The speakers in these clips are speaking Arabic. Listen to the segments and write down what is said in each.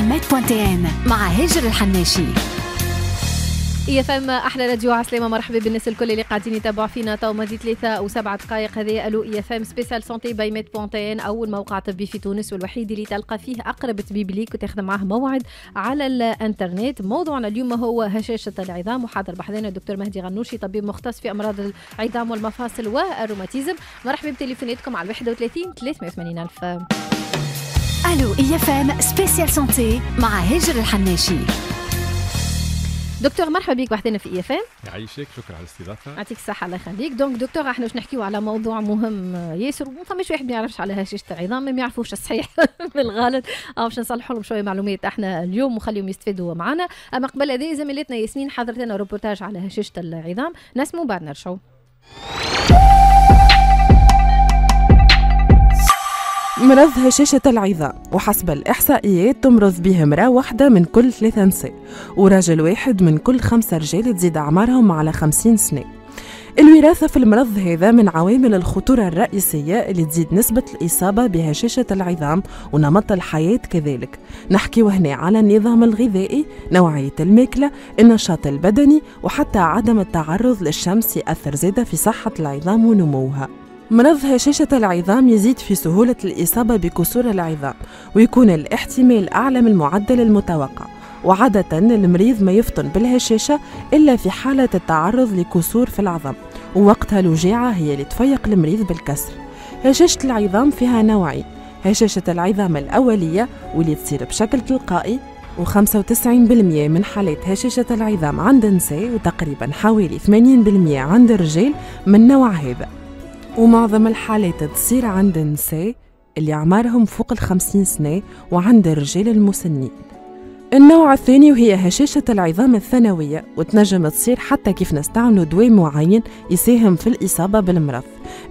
مايت ان مع هاجر الحناشي يا فما احلى راديو عسلامه مرحبا بالناس الكل اللي قاعدين يتابعوا فينا تو ماضي ثلاثة او سبعة دقائق هذه الو يا فام سبيسال سونتي باي ميت بونتين اول موقع طبي في تونس والوحيد اللي تلقى فيه اقرب طبيب ليك وتاخذ معاه موعد على الانترنت موضوعنا اليوم هو هشاشة العظام وحاضر بحذانا الدكتور مهدي غنوشي طبيب مختص في امراض العظام والمفاصل والروماتيزم مرحبا بتليفوناتكم على 31 380 الف الو اي اف ام سبيسيال سانتي مع هاجر الحناشي دكتور مرحبا بك وحدنا في اي اف ام يعيشك شكرا على الاستضافه يعطيك الصحه الله يخليك دونك دكتور احنا باش نحكيو على موضوع مهم آه، ياسر وما فماش واحد ما يعرفش على هشاشه العظام ما يعرفوش الصحيح من الغلط او آه، باش نصلحوا لهم شويه معلومات احنا اليوم وخليهم يستفادوا معنا اما قبل هذه زميلتنا ياسمين حضرت لنا روبورتاج على هشاشه العظام نسمو بعد نرجعوا مرض هشاشة العظام وحسب الإحصائيات تمرض به امرأة واحدة من كل ثلاثة نساء وراجل واحد من كل خمسة رجال تزيد أعمارهم على خمسين سنة الوراثة في المرض هذا من عوامل الخطورة الرئيسية اللي تزيد نسبة الإصابة بهشاشة العظام ونمط الحياة كذلك نحكي هنا على النظام الغذائي نوعية الماكلة النشاط البدني وحتى عدم التعرض للشمس يأثر زيادة في صحة العظام ونموها مرض هشاشة العظام يزيد في سهولة الإصابة بكسور العظام ويكون الاحتمال أعلى من المعدل المتوقع وعادة المريض ما يفطن بالهشاشة إلا في حالة التعرض لكسور في العظم ووقتها الوجيعة هي اللي تفيق المريض بالكسر هشاشة العظام فيها نوعين هشاشة العظام الأولية واللي تصير بشكل تلقائي و95% من حالات هشاشة العظام عند النساء وتقريبا حوالي 80% عند الرجال من نوع هذا ومعظم الحالات تصير عند النساء اللي عمرهم فوق الخمسين سنة وعند الرجال المسنين النوع الثاني وهي هشاشة العظام الثانوية وتنجم تصير حتى كيف نستعملوا دواء معين يساهم في الإصابة بالمرض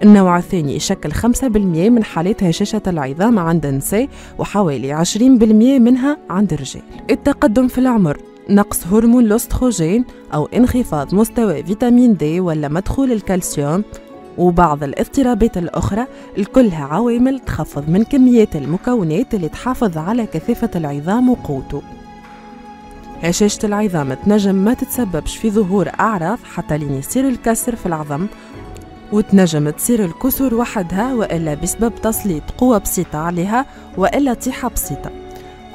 النوع الثاني يشكل 5% من حالات هشاشة العظام عند النساء وحوالي 20% منها عند الرجال التقدم في العمر نقص هرمون الاستروجين أو انخفاض مستوى فيتامين دي ولا مدخول الكالسيوم وبعض الاضطرابات الأخرى الكلها عوامل تخفض من كميات المكونات اللي تحافظ على كثافة العظام وقوته هشاشة العظام تنجم ما تتسببش في ظهور أعراض حتى لين يصير الكسر في العظم وتنجم تصير الكسور وحدها وإلا بسبب تسليط قوة بسيطة عليها وإلا طيحة بسيطة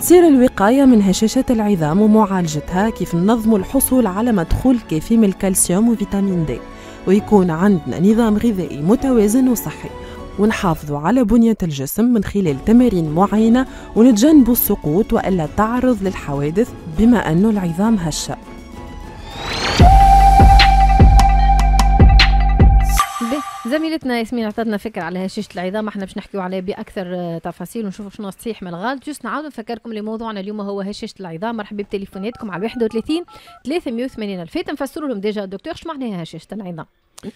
تصير الوقاية من هشاشات العظام ومعالجتها كيف ننظم الحصول على مدخول كافي من الكالسيوم وفيتامين دي ويكون عندنا نظام غذائي متوازن وصحي ونحافظ على بنية الجسم من خلال تمارين معينة ونتجنب السقوط وإلا التعرض للحوادث بما أن العظام هشّة زميلتنا ياسمين اعطتنا فكره على هشاشه العظام احنا باش نحكيو عليه باكثر آه، تفاصيل ونشوفوا شنو صحيح من الغلط جوست نعاود نفكركم اللي موضوعنا اليوم هو هشاشه العظام مرحبا بتليفوناتكم على 31 380 الف نفسروا لهم ديجا دكتور شو معناها هشاشه العظام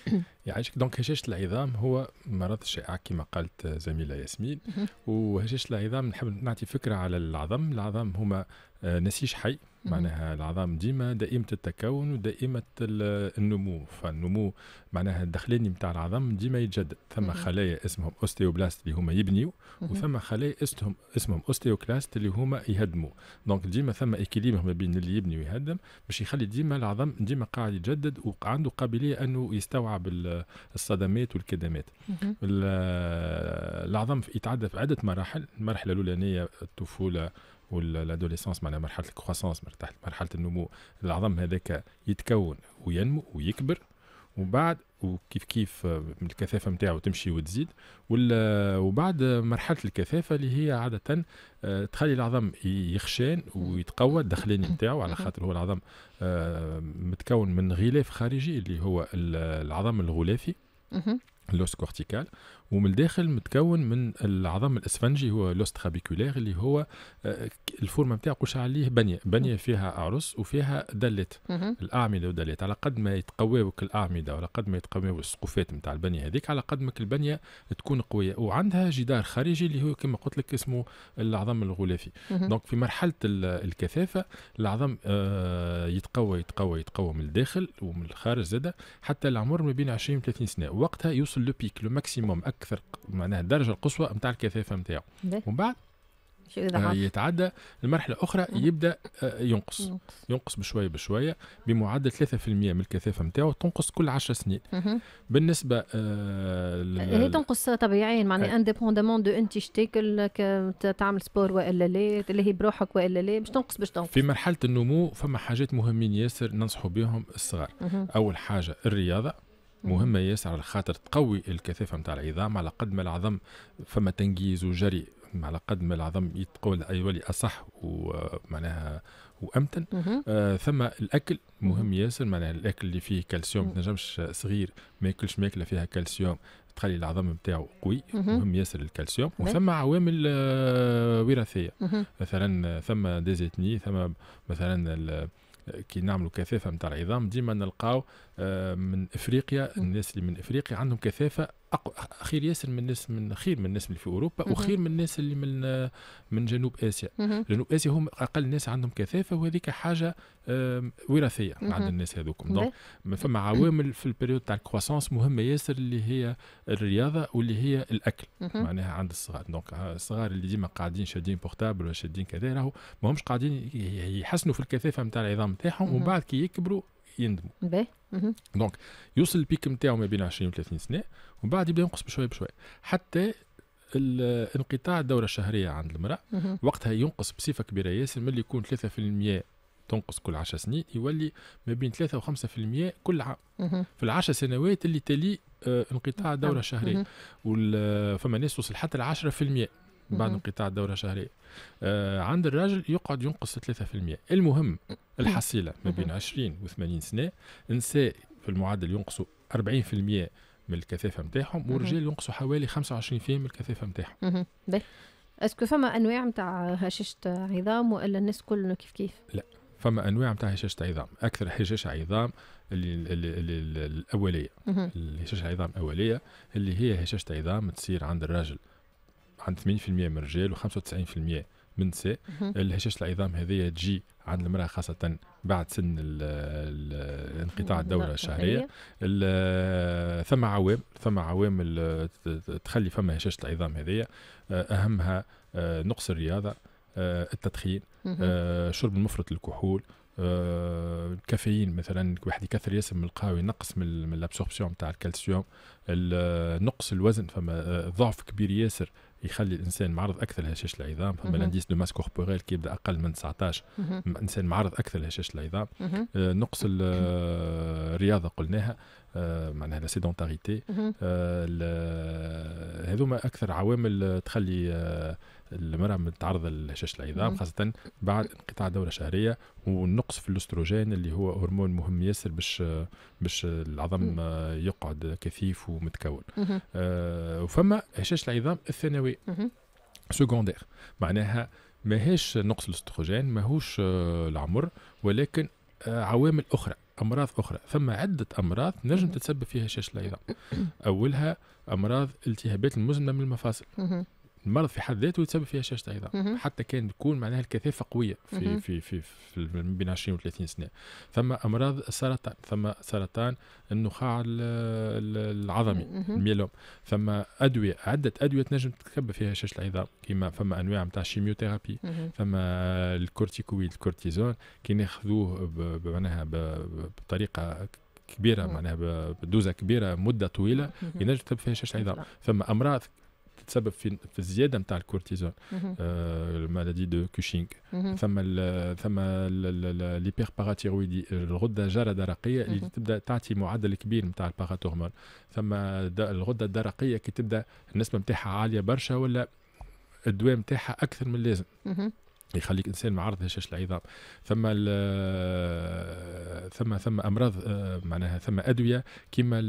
يعيشك دونك هشاشه العظام هو مرض شائع كما قالت زميله ياسمين وهشاشه العظام نحب نعطي فكره على العظم العظم هما آه، نسيج حي معناها العظام ديما دائمة التكون ودائمة النمو فالنمو معناها الدخلاني نتاع العظام ديما يتجدد ثم خلايا اسمهم اوستيوبلاست اللي هما يبنيو وثم خلايا اسمهم اسمهم اوستيوكلاست اللي هما يهدموا دونك ديما ثم اكيليبر ما بين اللي يبني ويهدم باش يخلي ديما العظام ديما قاعد يتجدد وعنده قابلية انه يستوعب الصدمات والكدمات العظام يتعدى في عدة مراحل المرحلة الأولانية الطفولة والادوليسونس معناها مرحله الكروسونس مرحله النمو العظم هذاك يتكون وينمو ويكبر ومن بعد وكيف كيف الكثافه نتاعو تمشي وتزيد وبعد مرحله الكثافه اللي هي عاده آه، تخلي العظم يخشان ويتقوى الداخلين نتاعو على خاطر هو العظم آه، متكون من غلاف خارجي اللي هو العظم الغلافي لوس كورتيكال ومن الداخل متكون من العظم الاسفنجي هو لوست خابيكولير اللي هو آه، الفورمه نتاعو قش عليه بنيه بنيه فيها اعرس وفيها دلت الاعمده ودلت على قد ما يتقواوك الاعمده وعلى قد ما يتقواو السقوفات نتاع البنيه هذيك على قد ما البنيه تكون قويه وعندها جدار خارجي اللي هو كما قلت لك اسمه العظم الغلافي دونك في مرحله الكثافه العظم آه، يتقوى يتقوى يتقوى من الداخل ومن الخارج زاده حتى العمر ما بين 20 و 30 سنه وقتها يوصل لو بيك لو ماكسيموم اكثر معناها الدرجه القصوى نتاع الكثافه نتاعو ومن بعد آه، يتعدى المرحلة أخرى يبدأ آه، ينقص ينقص بشوية بشوية بمعدل 3% من الكثافة نتاعو تنقص كل 10 سنين بالنسبة آه، هي تنقص طبيعيا معناها انديبوندامون دو أنت تاكل تعمل سبور وإلا لا تلهي بروحك وإلا لا باش تنقص باش تنقص في مرحلة النمو فما حاجات مهمين ياسر ننصحوا بهم الصغار أول حاجة الرياضة مهمه ياسر على خاطر تقوي الكثافه نتاع العظام على قد ما العظم فما تنجيز وجري على قد ما العظم يتقول يولي اصح ومعناها وامتن آه ثم الاكل مهم ياسر معناها الاكل اللي فيه كالسيوم ما تنجمش صغير ما ياكلش ماكله فيها كالسيوم تخلي العظم نتاعو قوي مهم ياسر الكالسيوم وثم عوامل آه، وراثيه مثلا ثم ديزيتني ثم مثلا كي نعملوا كثافه نتاع العظام ديما نلقاو من افريقيا الناس اللي من افريقيا عندهم كثافه خير ياسر من الناس من خير من الناس اللي في اوروبا وخير من الناس اللي من من جنوب اسيا جنوب اسيا هم اقل ناس عندهم كثافه وهذيك حاجه وراثيه عند الناس هذوكم دونك فما عوامل في البريود تاع الكروسونس مهمه ياسر اللي هي الرياضه واللي هي الاكل معناها عند الصغار دونك الصغار اللي ديما قاعدين شادين بورتابل ولا شادين كذا راهو ماهمش قاعدين يحسنوا في الكثافه نتاع العظام نتاعهم ومن بعد كي يكبروا يندموا باهي دونك يوصل البيك نتاعو ما بين 20 و 30 سنه ومن بعد يبدا ينقص بشويه بشويه حتى انقطاع الدوره الشهريه عند المراه وقتها ينقص بصفه كبيره ياسر ملي يكون 3% تنقص كل 10 سنين يولي ما بين 3 و 5% كل عام في ال 10 سنوات اللي تلي آه، انقطاع الدوره الشهريه وفما ناس توصل حتى ل 10% من بعد انقطاع الدوره شهريا آه عند الراجل يقعد ينقص 3% المهم الحصيله ما بين 20 و80 سنه النساء في المعدل ينقصوا 40% من الكثافه نتاعهم والرجال ينقصوا حوالي 25% من الكثافه نتاعهم اسكو فما انواع نتاع هشاشه عظام والا الناس كل كيف كيف لا فما انواع نتاع هشاشه عظام اكثر هشاشه عظام اللي اللي اللي الاوليه هشاشه عظام الاوليه اللي هي هشاشه عظام تصير عند الراجل عند 80% من الرجال و95% من النساء الهشاشه العظام هذه تجي عند المراه خاصه بعد سن انقطاع الدوره الشهريه ثم عوامل ثم عوامل تخلي فما هشاشه العظام هذه اهمها آه، نقص الرياضه آه، التدخين آه، شرب المفرط للكحول الكافيين مثلا واحد يكثر ياسر من القهوه ينقص من, من لابسوربسيون نتاع الكالسيوم نقص الوزن فما ضعف كبير ياسر يخلي الانسان معرض اكثر لهشاشه العظام فما لانديس دو ماس كوربوريل كيبدا اقل من 19 الانسان معرض اكثر لهشاشه العظام آه، نقص الرياضه آه، قلناها آه، معناها لا سيدونتاريتي هذوما اكثر عوامل تخلي المرأة متعرضة للهشاشة العظام خاصة بعد انقطاع دورة شهرية والنقص في الاستروجين اللي هو هرمون مهم ياسر باش باش العظم يقعد كثيف ومتكون آه وفما هشاشة العظام الثانوي سكوندير معناها ماهيش نقص الاستروجين ماهوش آه، العمر ولكن آه، عوامل اخرى امراض اخرى ثم عده امراض نجم تتسبب فيها هشاشة العظام اولها امراض التهابات المزمنه من المفاصل المرض في حد ذاته يتسبب في هشاشه ايضا حتى كان تكون معناها الكثافه قويه في في في, في بين 20 و 30 سنه ثم امراض السرطان ثم سرطان النخاع العظمي الميلوم ثم ادويه عده ادويه تنجم تسبب فيها هشاشه العظام كما فما انواع نتاع الشيميوثيرابي ثم الكورتيكويد الكورتيزون كي ناخذوه معناها بطريقه كبيره معناها بدوزه كبيره مده طويله ينجم تسبب فيها هشاشه العظام ثم امراض تسبب في في الزياده نتاع الكورتيزون آه، المالادي دو كوشينغ ثم ال ثم ليبيرباراتيرويدي الغده الجاره الدرقيه اللي تبدا تعطي معدل كبير نتاع الباغاتورمون ثم الغده الدرقيه كي تبدا النسبه نتاعها عاليه برشا ولا الدواء نتاعها اكثر من اللازم يخليك انسان ما عرض العظام ثم ثم ثم امراض آه، معناها ثم ادويه كيما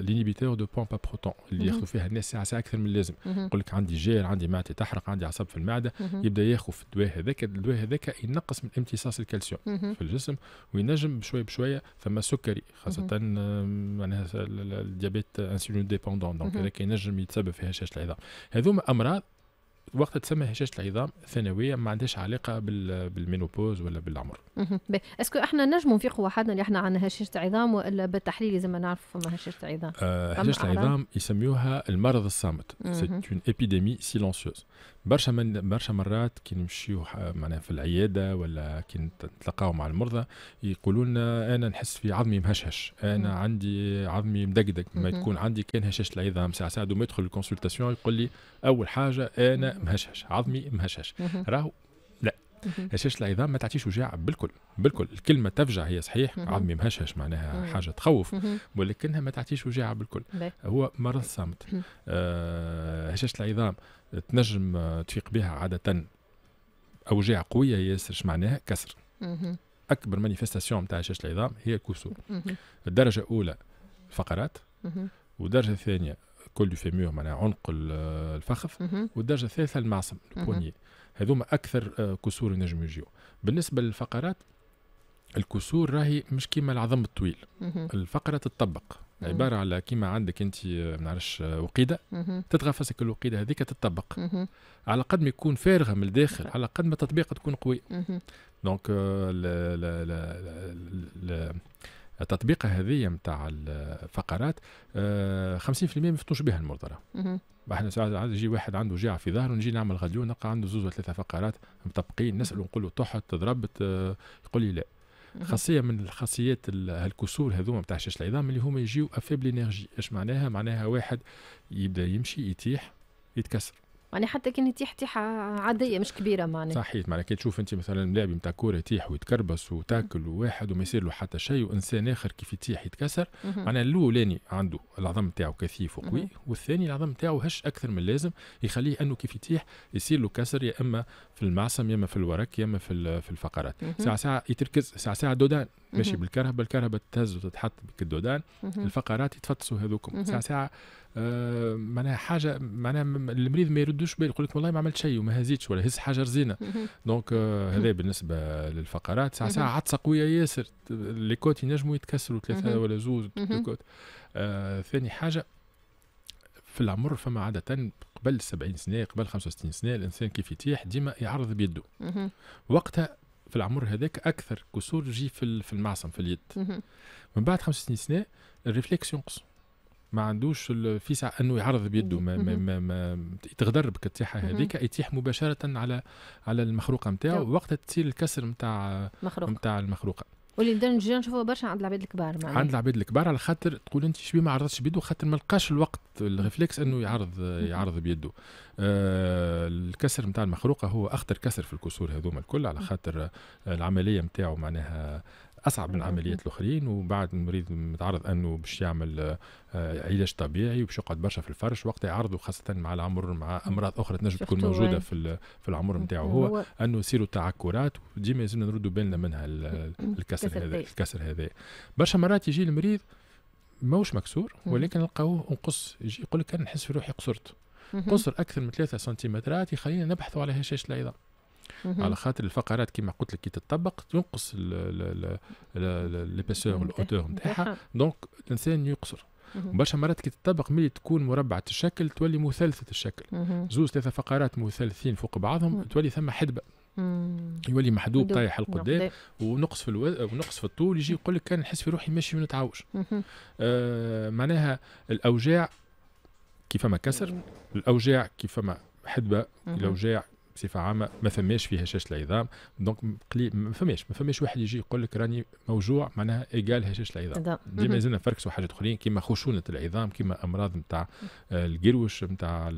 لينيبيتور دو بومب بروتون اللي ياخذوا فيها الناس ساعه ساعه اكثر من اللازم يقول لك عندي جير عندي معدتي تحرق عندي عصب في المعده يبدا ياخذ في الدواء هذاك الدواء هذاك ينقص من امتصاص الكالسيوم في الجسم وينجم بشويه بشويه ثم سكري خاصه آه، معناها الديابيت انسولين ديبوندون دونك هذاك ينجم يتسبب في هشاش العظام هذوما امراض وقت تسمى هشاشه العظام ثانويه ما عندهاش علاقه بالمينوبوز ولا بالعمر اسكو احنا نجموا نفيقوا وحدنا اللي احنا عندنا هشاشه عظام ولا بالتحليل لازم نعرف فما هشاشه عظام هشاشه العظام آه، يسميوها المرض الصامت سي اون ايبيديمي سيلونسيوز برشا من برشا مرات كي نمشيو معناها في العياده ولا كي نتلاقاو مع المرضى يقولوا لنا انا نحس في عظمي مهشهش انا عندي عظمي مدقدق ما تكون عندي كان هشاش العظام ساعه ساعه دوما يدخل الكونسلتاسيون يقول لي اول حاجه انا مهشهش عظمي مهشهش راهو هشاشه العظام ما تعطيش وجاع بالكل بالكل الكلمه تفجع هي صحيح عظمي مهشهش معناها حاجه تخوف ولكنها ما تعطيش وجاع بالكل هو مرض صامت هشاش هشاشه العظام تنجم تفيق بها عاده اوجاع قويه ياسر معناها كسر اكبر مانيفستاسيون نتاع هشاشه العظام هي كسور الدرجه الاولى فقرات والدرجه الثانيه كل فيمور معناها عنق الفخذ والدرجه الثالثه المعصم البونيي هذوما اكثر آه، كسور نجم يجيو بالنسبه للفقرات الكسور راهي مش كيما العظم الطويل الفقره تطبق عباره على كيما عندك انت آه، ما نعرفش آه، وقيده تتغفسك الوقيده هذيك تطبق على قد ما يكون فارغه من الداخل على قد ما التطبيق تكون قويه دونك التطبيقه هذه نتاع الفقرات 50% ما يفتنوش بها المرضى احنا ساعات يجي واحد عنده جاع في ظهره نجي نعمل غديو نلقى عنده زوز ولا ثلاثه فقرات مطبقين نساله نقول له طحت ضربت يقول لي لا خاصيه من الخاصيات الكسور هذوما نتاع شاشه العظام اللي هما يجيو افيبل انرجي اش معناها معناها واحد يبدا يمشي يتيح يتكسر يعني حتى كان يتيح تيحة عادية مش كبيرة معناها صحيح معناها كي تشوف أنت مثلا لاعب نتاع كورة يتيح ويتكربس وتاكل وواحد وما يصير له حتى شيء وإنسان آخر كيف يتيح يتكسر معناها الأولاني عنده العظم نتاعو كثيف وقوي والثاني العظم نتاعو هش أكثر من اللازم يخليه أنه كيف يتيح يصير له كسر يا إما في المعصم يا إما في الورك يا إما في الفقرات ساعة ساعة يتركز ساعة ساعة دودان ماشي بالكرهبه الكرهبه تهز وتتحط بالكدودان الفقرات يتفتسوا هذوكم ساعه ساعه آه معناها حاجه معناها المريض ما يردوش بال يقول لك والله ما عملت شيء وما هزيتش ولا هز حاجه رزينه دونك آه هذا بالنسبه للفقرات ساعه ساعه عطسه قويه ياسر لي كوت ينجموا يتكسروا ثلاثه ولا زوز آه ثاني حاجه في العمر فما عادة قبل 70 سنة قبل 65 سنة الإنسان كيف يتيح ديما يعرض بيده وقتها في العمر هذاك اكثر كسور يجي في في المعصم في اليد من بعد خمس سنين سنه الريفلكس ينقص ما عندوش ساعة انه يعرض بيده ما ما ما, ما تغدربك التيحه هذيك يتيح مباشره على على المخروقه نتاعو طيب. وقت تصير الكسر نتاع نتاع المخروقه واللي نجي نشوفوها برشا عند العباد الكبار معناها عند العباد الكبار على خاطر تقول انت شبيه ما عرضتش بيده خاطر ما لقاش الوقت الريفلكس انه يعرض يعرض بيده آه، الكسر نتاع المخروقه هو اخطر كسر في الكسور هذوما الكل على خاطر العمليه نتاعو معناها اصعب من عمليات الاخرين وبعد المريض متعرض انه باش يعمل آه، علاج طبيعي وباش يقعد برشا في الفرش وقتها يعرضه خاصه مع العمر مع امراض اخرى تنجم تكون موجوده في في العمر نتاعو هو, انه يصيروا تعكرات وديما لازمنا نردوا بالنا منها الكسر هذا الكسر هذا برشا مرات يجي المريض ماهوش مكسور ولكن نلقاوه نقص يجي يقول لك انا نحس في روحي قصرت قصر اكثر من 3 سنتيمترات يخلينا نبحثوا على هشاشه العظام على خاطر الفقرات كما قلت لك كي تطبق تنقص ليبيسور الاوتور نتاعها دونك الانسان يقصر برشا مرات كي تطبق ملي تكون مربعة الشكل تولي مثلثة الشكل زوز ثلاثة فقرات مثلثين فوق بعضهم تولي ثم حدبة يولي محدوب طايح القدام ونقص في الوز... ونقص في الطول يجي يقول لك كان نحس في روحي ماشي ما نتعوج آه معناها الاوجاع كيفما فما كسر الاوجاع كيفما فما حدبه الاوجاع بصفه عامه ما فماش في هشاشه العظام دونك قليل ما فماش ما فماش واحد يجي يقول لك راني موجوع معناها ايجال هشاشه العظام نعم. ديما زلنا نفركسوا حاجات اخرين كيما خشونه العظام كيما امراض نتاع آه، القروش نتاع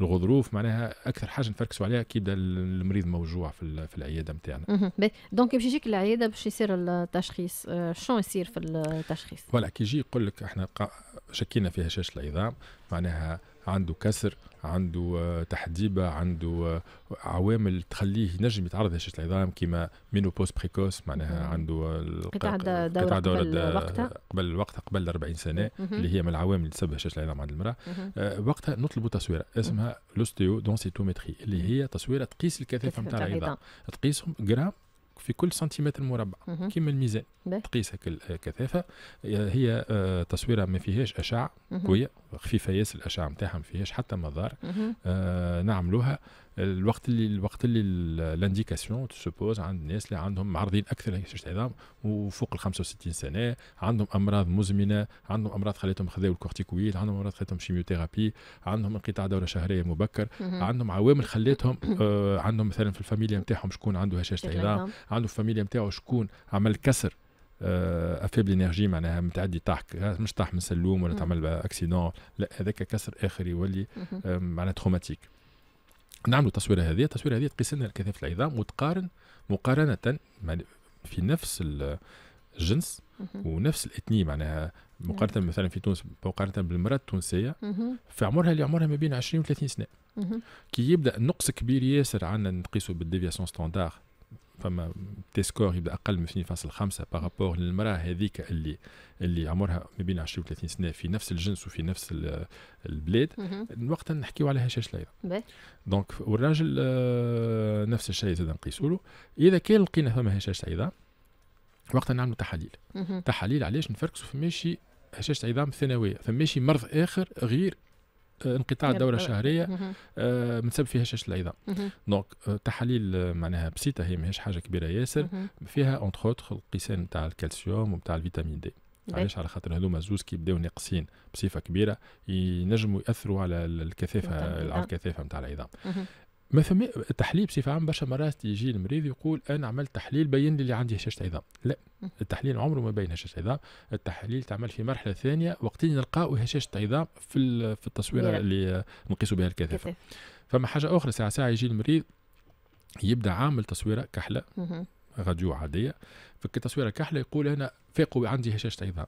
الغضروف معناها اكثر حاجه نفركسوا عليها كي يبدا المريض موجوع في, في العياده نتاعنا دونك باش يجيك العياده باش يصير التشخيص آه، شنو يصير في التشخيص؟ فوالا كي يجي يقول لك احنا شكينا في هشاشه العظام معناها عنده كسر عنده آه، تحديبة عنده آه، عوامل تخليه ينجم يتعرض لهشاشة العظام كما بوست بريكوس معناها عنده قطع دورة, دورة قبل وقتها قبل وقتها قبل 40 سنة مم. اللي هي من العوامل اللي تسبب هشاشة العظام عند المرأة آه، وقتها نطلبوا تصويرة اسمها لوستيو دونسيتومتري اللي هي تصويرة تقيس الكثافة نتاع العظام تقيسهم جرام في كل سنتيمتر مربع كيما الميزان تقيسها كثافه هي آه، تصويره ما فيهاش اشعه قويه خفيفه ياسر الاشعه نتاعها ما فيهاش حتى مضار آه، نعملوها الوقت اللي الوقت اللي لانديكاسيون تسوبوز عند الناس اللي عندهم معرضين اكثر يعني العظام وفوق ال 65 سنه عندهم امراض مزمنه عندهم امراض خليتهم خذوا الكورتيكويد عندهم امراض خليتهم شيميوثيرابي عندهم انقطاع دوره شهريه مبكر عندهم عوامل خليتهم آه عندهم مثلا في الفاميليا نتاعهم شكون عنده هشاشه عظام عنده في الفاميليا نتاعو شكون عمل كسر آه، افيبل انرجي معناها متعدي طاح مش طاح من سلوم ولا تعمل اكسيدون لا هذاك كسر اخر يولي آه، معناها تروماتيك نعمل التصويره هذه التصويره هذه تقيس لنا كثافه العظام وتقارن مقارنه في نفس الجنس ونفس الاثنين معناها مقارنه مثلا في تونس مقارنه بالمراه التونسيه في عمرها اللي عمرها ما بين 20 و 30 سنه كي يبدا نقص كبير ياسر عندنا نقيسه بالديفياسيون ستاندار فما سكور يبدا اقل من 2.5 بارابور للمراه هذيك اللي اللي عمرها ما بين 20 و 30 سنه في نفس الجنس وفي نفس البلاد وقتها نحكيو على هشاش ايضا دونك والراجل آه، نفس الشيء زاد نقيسوا له اذا كان لقينا فما هشاشه عظام وقتها نعملوا تحاليل تحاليل علاش نفركسوا فماشي هشاشه عظام ثانويه فماشي مرض اخر غير آه، انقطاع الدوره الشهريه آه, آه، فيها هشاشه العظام دونك تحاليل آه، معناها بسيطه هي ماهيش حاجه كبيره ياسر فيها اونتر اوتر القيسان تاع الكالسيوم وتاع الفيتامين دي علاش على خاطر هذوما زوز كي يبداو ناقصين بصفه كبيره ينجموا ياثروا على الكثافه على الكثافه نتاع العظام ما فما التحليل بصفه عامه برشا مرات يجي المريض يقول انا عملت تحليل بين لي اللي عندي هشاشه عظام لا التحليل عمره ما بين هشاشه عظام التحليل تعمل في مرحله ثانيه وقت اللي نلقاو هشاشه عظام في في التصويره اللي نقيسوا بها الكثافه فما حاجه اخرى ساعه ساعه يجي المريض يبدا عامل تصويره كحله راديو عاديه التصويره كحله يقول انا فاقوا عندي هشاشه عظام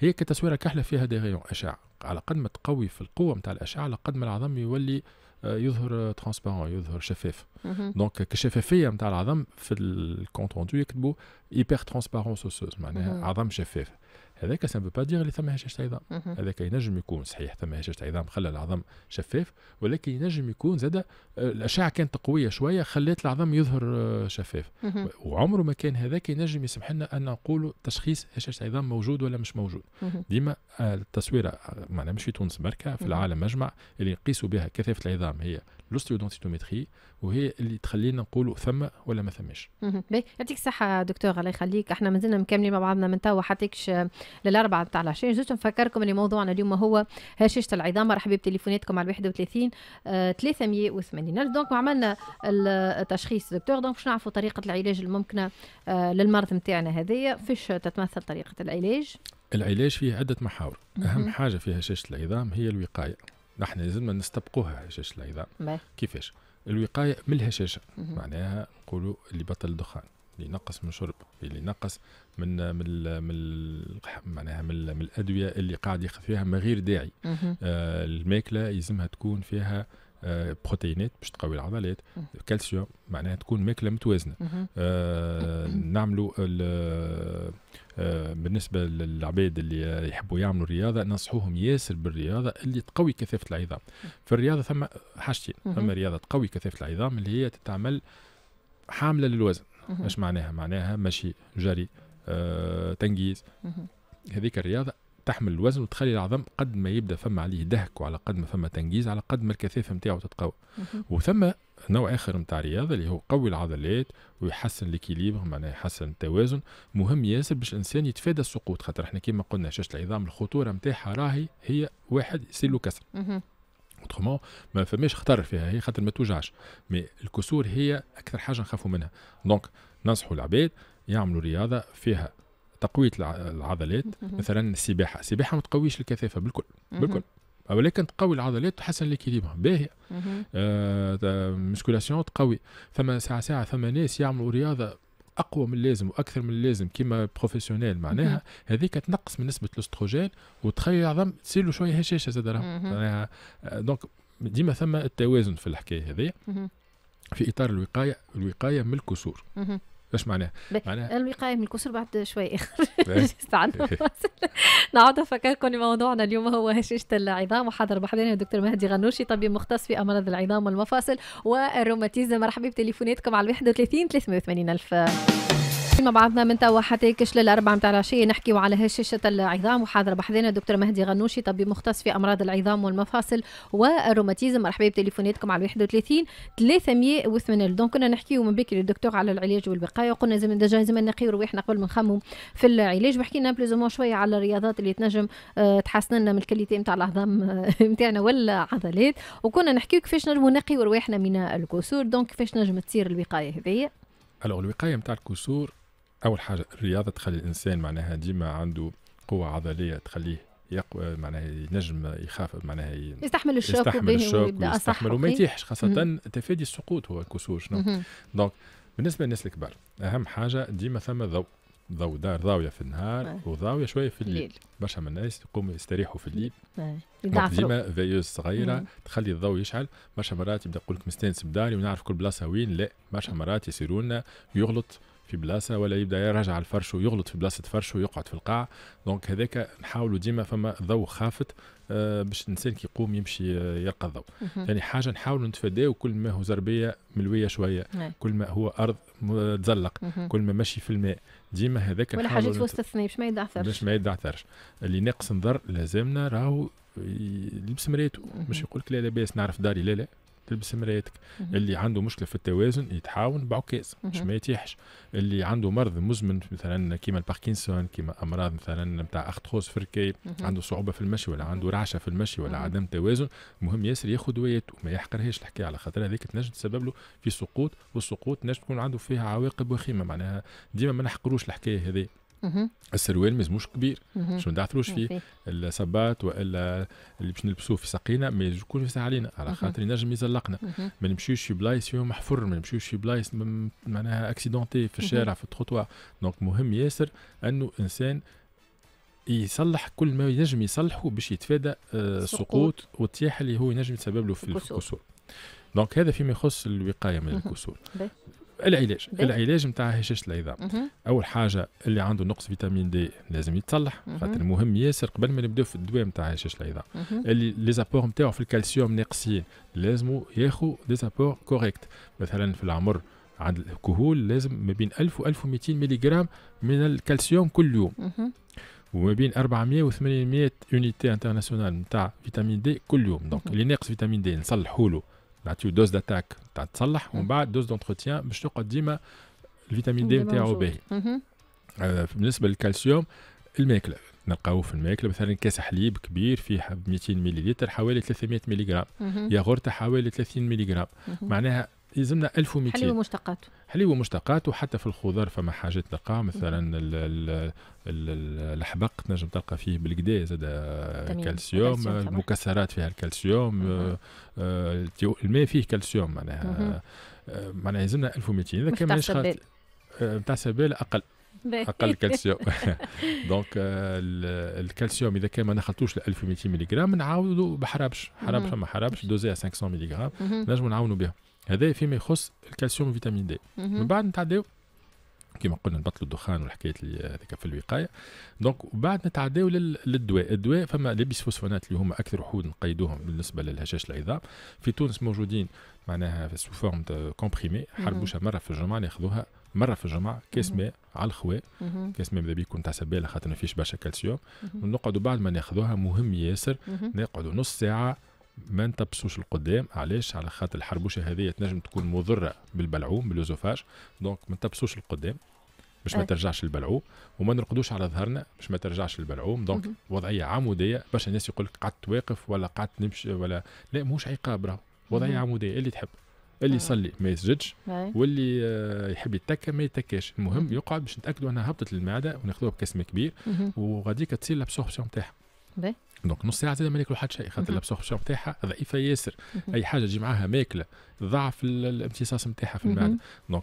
هي كتصويره كحله فيها دي غيون اشعه على قد ما تقوي في القوه نتاع الاشعه على قد ما العظم يولي il euh, est transparent, il est mhm. Donc, l'éclair le compte rendu, est hyper transparent sur ce sujet, هذاك بو با دير اللي ثم هشاشه عظام هذاك ينجم يكون صحيح ثم هشاشه عظام خلى العظم شفاف ولكن ينجم يكون زاد آه، الاشعه كانت قويه شويه خلات العظم يظهر آه، شفاف وعمره ما كان هذاك ينجم يسمح لنا ان نقولوا تشخيص هشاشه عظام موجود ولا مش موجود ديما آه، التصويره معناها مش في تونس بركه في العالم مجمع اللي يقيسوا بها كثافه العظام هي الاستيودونسيتومتري وهي اللي تخلينا نقولوا ثم ولا ما ثماش. يعطيك الصحة دكتور الله يخليك احنا مازلنا مكملين مع بعضنا من توا حتىكش آه، للأربعة نتاع العشاء جوست نفكركم اللي موضوعنا اليوم هو هشاشة العظام مرحبا بتليفوناتكم على 31 380 ألف دونك عملنا التشخيص دكتور دونك باش نعرفوا طريقة العلاج الممكنة آه، للمرض نتاعنا هذايا فيش تتمثل طريقة العلاج؟ العلاج فيه عدة محاور أهم حاجة في هشاشة العظام هي الوقاية نحن لازمنا نستبقوها هشاشه العظام كيفاش الوقايه من الهشاشه معناها نقولوا اللي بطل الدخان اللي نقص من شرب اللي نقص من من من معناها من, من الادويه اللي قاعد ياخذ فيها من غير داعي آه الماكله يلزمها تكون فيها آه، بروتينات باش تقوي العضلات كالسيوم معناها تكون ماكله متوازنه آه نعملوا آه بالنسبه للعباد اللي يحبوا يعملوا رياضه ننصحوهم ياسر بالرياضه اللي تقوي كثافه العظام في الرياضه ثم حاجتين ثم رياضه تقوي كثافه العظام اللي هي تتعمل حامله للوزن اش معناها معناها مشي جري آه تنجيز هذيك الرياضه تحمل الوزن وتخلي العظم قد ما يبدا فما عليه دهك وعلى قد ما فما تنجيز على قد ما الكثافه نتاعو تتقوى وثم نوع اخر نتاع رياضه اللي هو قوي العضلات ويحسن ليكيليبر معناها يحسن التوازن مهم ياسر باش الانسان يتفادى السقوط خاطر احنا كيما قلنا شاشه العظام الخطوره نتاعها راهي هي واحد يصير له كسر اوترومون ما فماش خطر فيها هي خاطر ما توجعش مي الكسور هي اكثر حاجه نخافوا منها دونك ننصحوا العباد يعملوا رياضه فيها تقويه العضلات مثلا السباحه السباحه ما تقويش الكثافه بالكل بالكل ولكن تقوي العضلات تحسن ليكيليبر باهي آه مسكولاسيون تقوي ثم ساعه ساعه ثم ناس يعملوا رياضه اقوى من اللازم واكثر من اللازم كيما بروفيسيونيل معناها هذيك تنقص من نسبه الاستروجين وتخلي العظم تصير له شويه هشاشه زاد معناها آه، دونك ديما ثم التوازن في الحكايه هذه في اطار الوقايه الوقايه من الكسور ايش معناه؟ معناه الوقايه من الكسر بعد شوي إيه. نعود افكركم موضوعنا اليوم هو هشاشه العظام وحضر بحضرنا الدكتور مهدي غنوشي طبيب مختص في امراض العظام والمفاصل والروماتيزم مرحبا بتليفوناتكم على 31 380 الف ما بعضنا من توا حتى كشل الأربعة متاع العشية نحكيو على هشاشة العظام وحاضر بحذنا الدكتور مهدي غنوشي طبيب مختص في أمراض العظام والمفاصل والروماتيزم مرحبا بتليفوناتكم على 31 380 دونك كنا نحكيو من بكري الدكتور على العلاج والوقاية وقلنا لازم ديجا لازم نقيو رواحنا قبل ما نخمو في العلاج وحكينا بلوزومون شوية على الرياضات اللي تنجم آه، تحسن لنا من الكاليتي نتاع العظام نتاعنا آه، والعضلات وكنا نحكيو كيفاش نجمو نقيو رواحنا من الكسور دونك كيفاش نجم تصير الوقاية هذيا الوقايه نتاع الكسور اول حاجه الرياضه تخلي الانسان معناها ديما عنده قوه عضليه تخليه يقوى معناها ينجم يخاف معناها يستحمل الشوك يستحمل الشوك ويستحمل وما يتيحش خاصه تفادي السقوط هو الكسور شنو دونك بالنسبه للناس الكبار اهم حاجه ديما ثم ضوء ضوء دار ضاويه في النهار آه. وضاويه شويه في الليل, الليل. برشا من الناس يقوموا يستريحوا في الليل آه. ديما فيوز صغيره مم. تخلي الضوء يشعل برشا مرات يبدا يقول لك مستانس بداري ونعرف كل بلاصه وين لا برشا مرات يصيروا لنا يغلط في بلاصه ولا يبدا يرجع الفرش ويغلط في بلاصه فرش ويقعد في القاع دونك هذاك نحاولوا ديما فما ضوء خافت آه، باش الانسان كي يقوم يمشي آه، يلقى الضوء يعني حاجه نحاولوا نتفاداو كل ما هو زربيه ملويه شويه نعم. كل ما هو ارض تزلق كل ما ماشي في الماء ديما هذاك ولا في وسط الثنيه باش ما يدعثرش باش ما يدعثرش اللي ناقص نظر لازمنا راهو يلبس مريته مش يقول لك لا لا باس نعرف داري لا لا تلبس مرايتك اللي عنده مشكله في التوازن يتحاول بعكاز باش ما يتيحش اللي عنده مرض مزمن مثلا كيما الباركنسون كيما امراض مثلا نتاع اختخوص في الركاب عنده صعوبه في المشي ولا عنده رعشه في المشي ولا عدم توازن مهم ياسر ياخذ ويته وما يحقرهاش الحكايه على خاطر هذيك تنجم تسبب له في سقوط والسقوط تنجم تكون عنده فيها عواقب وخيمه معناها ديما ما نحقروش الحكايه هذه السروال ما مش كبير باش ما ندعثروش فيه السبات والا اللي باش نلبسوه في سقينا ما يكونش وسع علينا على خاطر ينجم يزلقنا ما نمشيوش في بلايص فيهم محفر ما نمشيوش في بلايص معناها اكسيدونتي في الشارع في التخطوار دونك مهم ياسر انه انسان يصلح كل ما ينجم يصلحه باش يتفادى السقوط آه، والطياح اللي هو ينجم يتسبب له في الكسور دونك هذا فيما يخص الوقايه من الكسور العلاج العلاج نتاع هشاشه العظام اول حاجه اللي عنده نقص فيتامين دي لازم يتصلح خاطر مهم ياسر قبل ما نبداو في الدواء نتاع هشاشه العظام اللي لي زابور نتاعو في الكالسيوم ناقصين لازمو ياخو دي زابور كوريكت مثلا في العمر عند الكهول لازم ما بين 1000 و 1200 جرام من الكالسيوم كل يوم وما بين 400 و 800 يونيتي انترناسيونال نتاع فيتامين دي كل يوم دونك اللي ناقص فيتامين دي نصلحوا له نعطيو دوز داتاك تاع تصلح ومن بعد دوز دونتروتيان باش تقعد ديما الفيتامين دي نتاعو باهي بالنسبه للكالسيوم الماكله نلقاوه في الماكله مثلا كاس حليب كبير فيه 200 مليلتر حوالي 300 ملغ mm-hmm. ياغورت حوالي 30 ملغ mm-hmm. معناها يلزمنا 1200 حليب ومشتقات حليب ومشتقات وحتى في الخضار فما حاجات تلقاها مثلا الحبق تنجم تلقى فيه بالكدا زاد كالسيوم المكسرات فيها الكالسيوم آه، الماء فيه كالسيوم معناها آه، معناها يلزمنا 1200 اذا كان خاطر نتاع آه، سبيل اقل اقل كالسيوم دونك الكالسيوم اذا كان ما نخلطوش ل 1200 ملغ نعاودوا بحرابش حرابش فما حرابش دوزي 500 ملغ نجموا نعاونوا بهم هذا فيما يخص الكالسيوم فيتامين دي من بعد نتعداو كما قلنا نبطلوا الدخان والحكايات اللي هذيك في الوقايه دونك وبعد نتعداو للدواء الدواء فما لي بيسفوسفونات اللي هما اكثر وحود نقيدوهم بالنسبه للهشاش العظام في تونس موجودين معناها سو فورم كومبريمي حربوشه مره في الجمعه ناخذوها مره في الجمعه كاس ماء على الخواء كاس ماء ماذا بيكون تاع سباله خاطر ما فيش برشا كالسيوم ونقعدوا بعد ما ناخذوها مهم ياسر نقعدوا نص ساعه ما نتبسوش القدام علاش على خاطر الحربوشه هذه تنجم تكون مضره بالبلعوم باللوزوفاج دونك ما نتبسوش القدام باش ما ترجعش البلعوم وما نرقدوش على ظهرنا باش ما ترجعش البلعوم دونك وضعيه عموديه باش الناس يقول لك قعدت واقف ولا قعدت نمشي ولا لا موش عقاب راهو وضعيه عموديه اللي تحب اللي آه. يصلي ما يسجدش واللي آه، يحب يتكى ما يتكاش المهم يقعد باش نتاكدوا انها هبطت المعده وناخذوها بكسم كبير وغاديك تصير لابسوربسيون تاعها دونك نص ساعه زاد ما ياكلوا حتى شيء خاطر الابسوربسيون نتاعها ضعيفه ياسر اي حاجه تجي معاها ماكله ضعف الامتصاص نتاعها في المعده دونك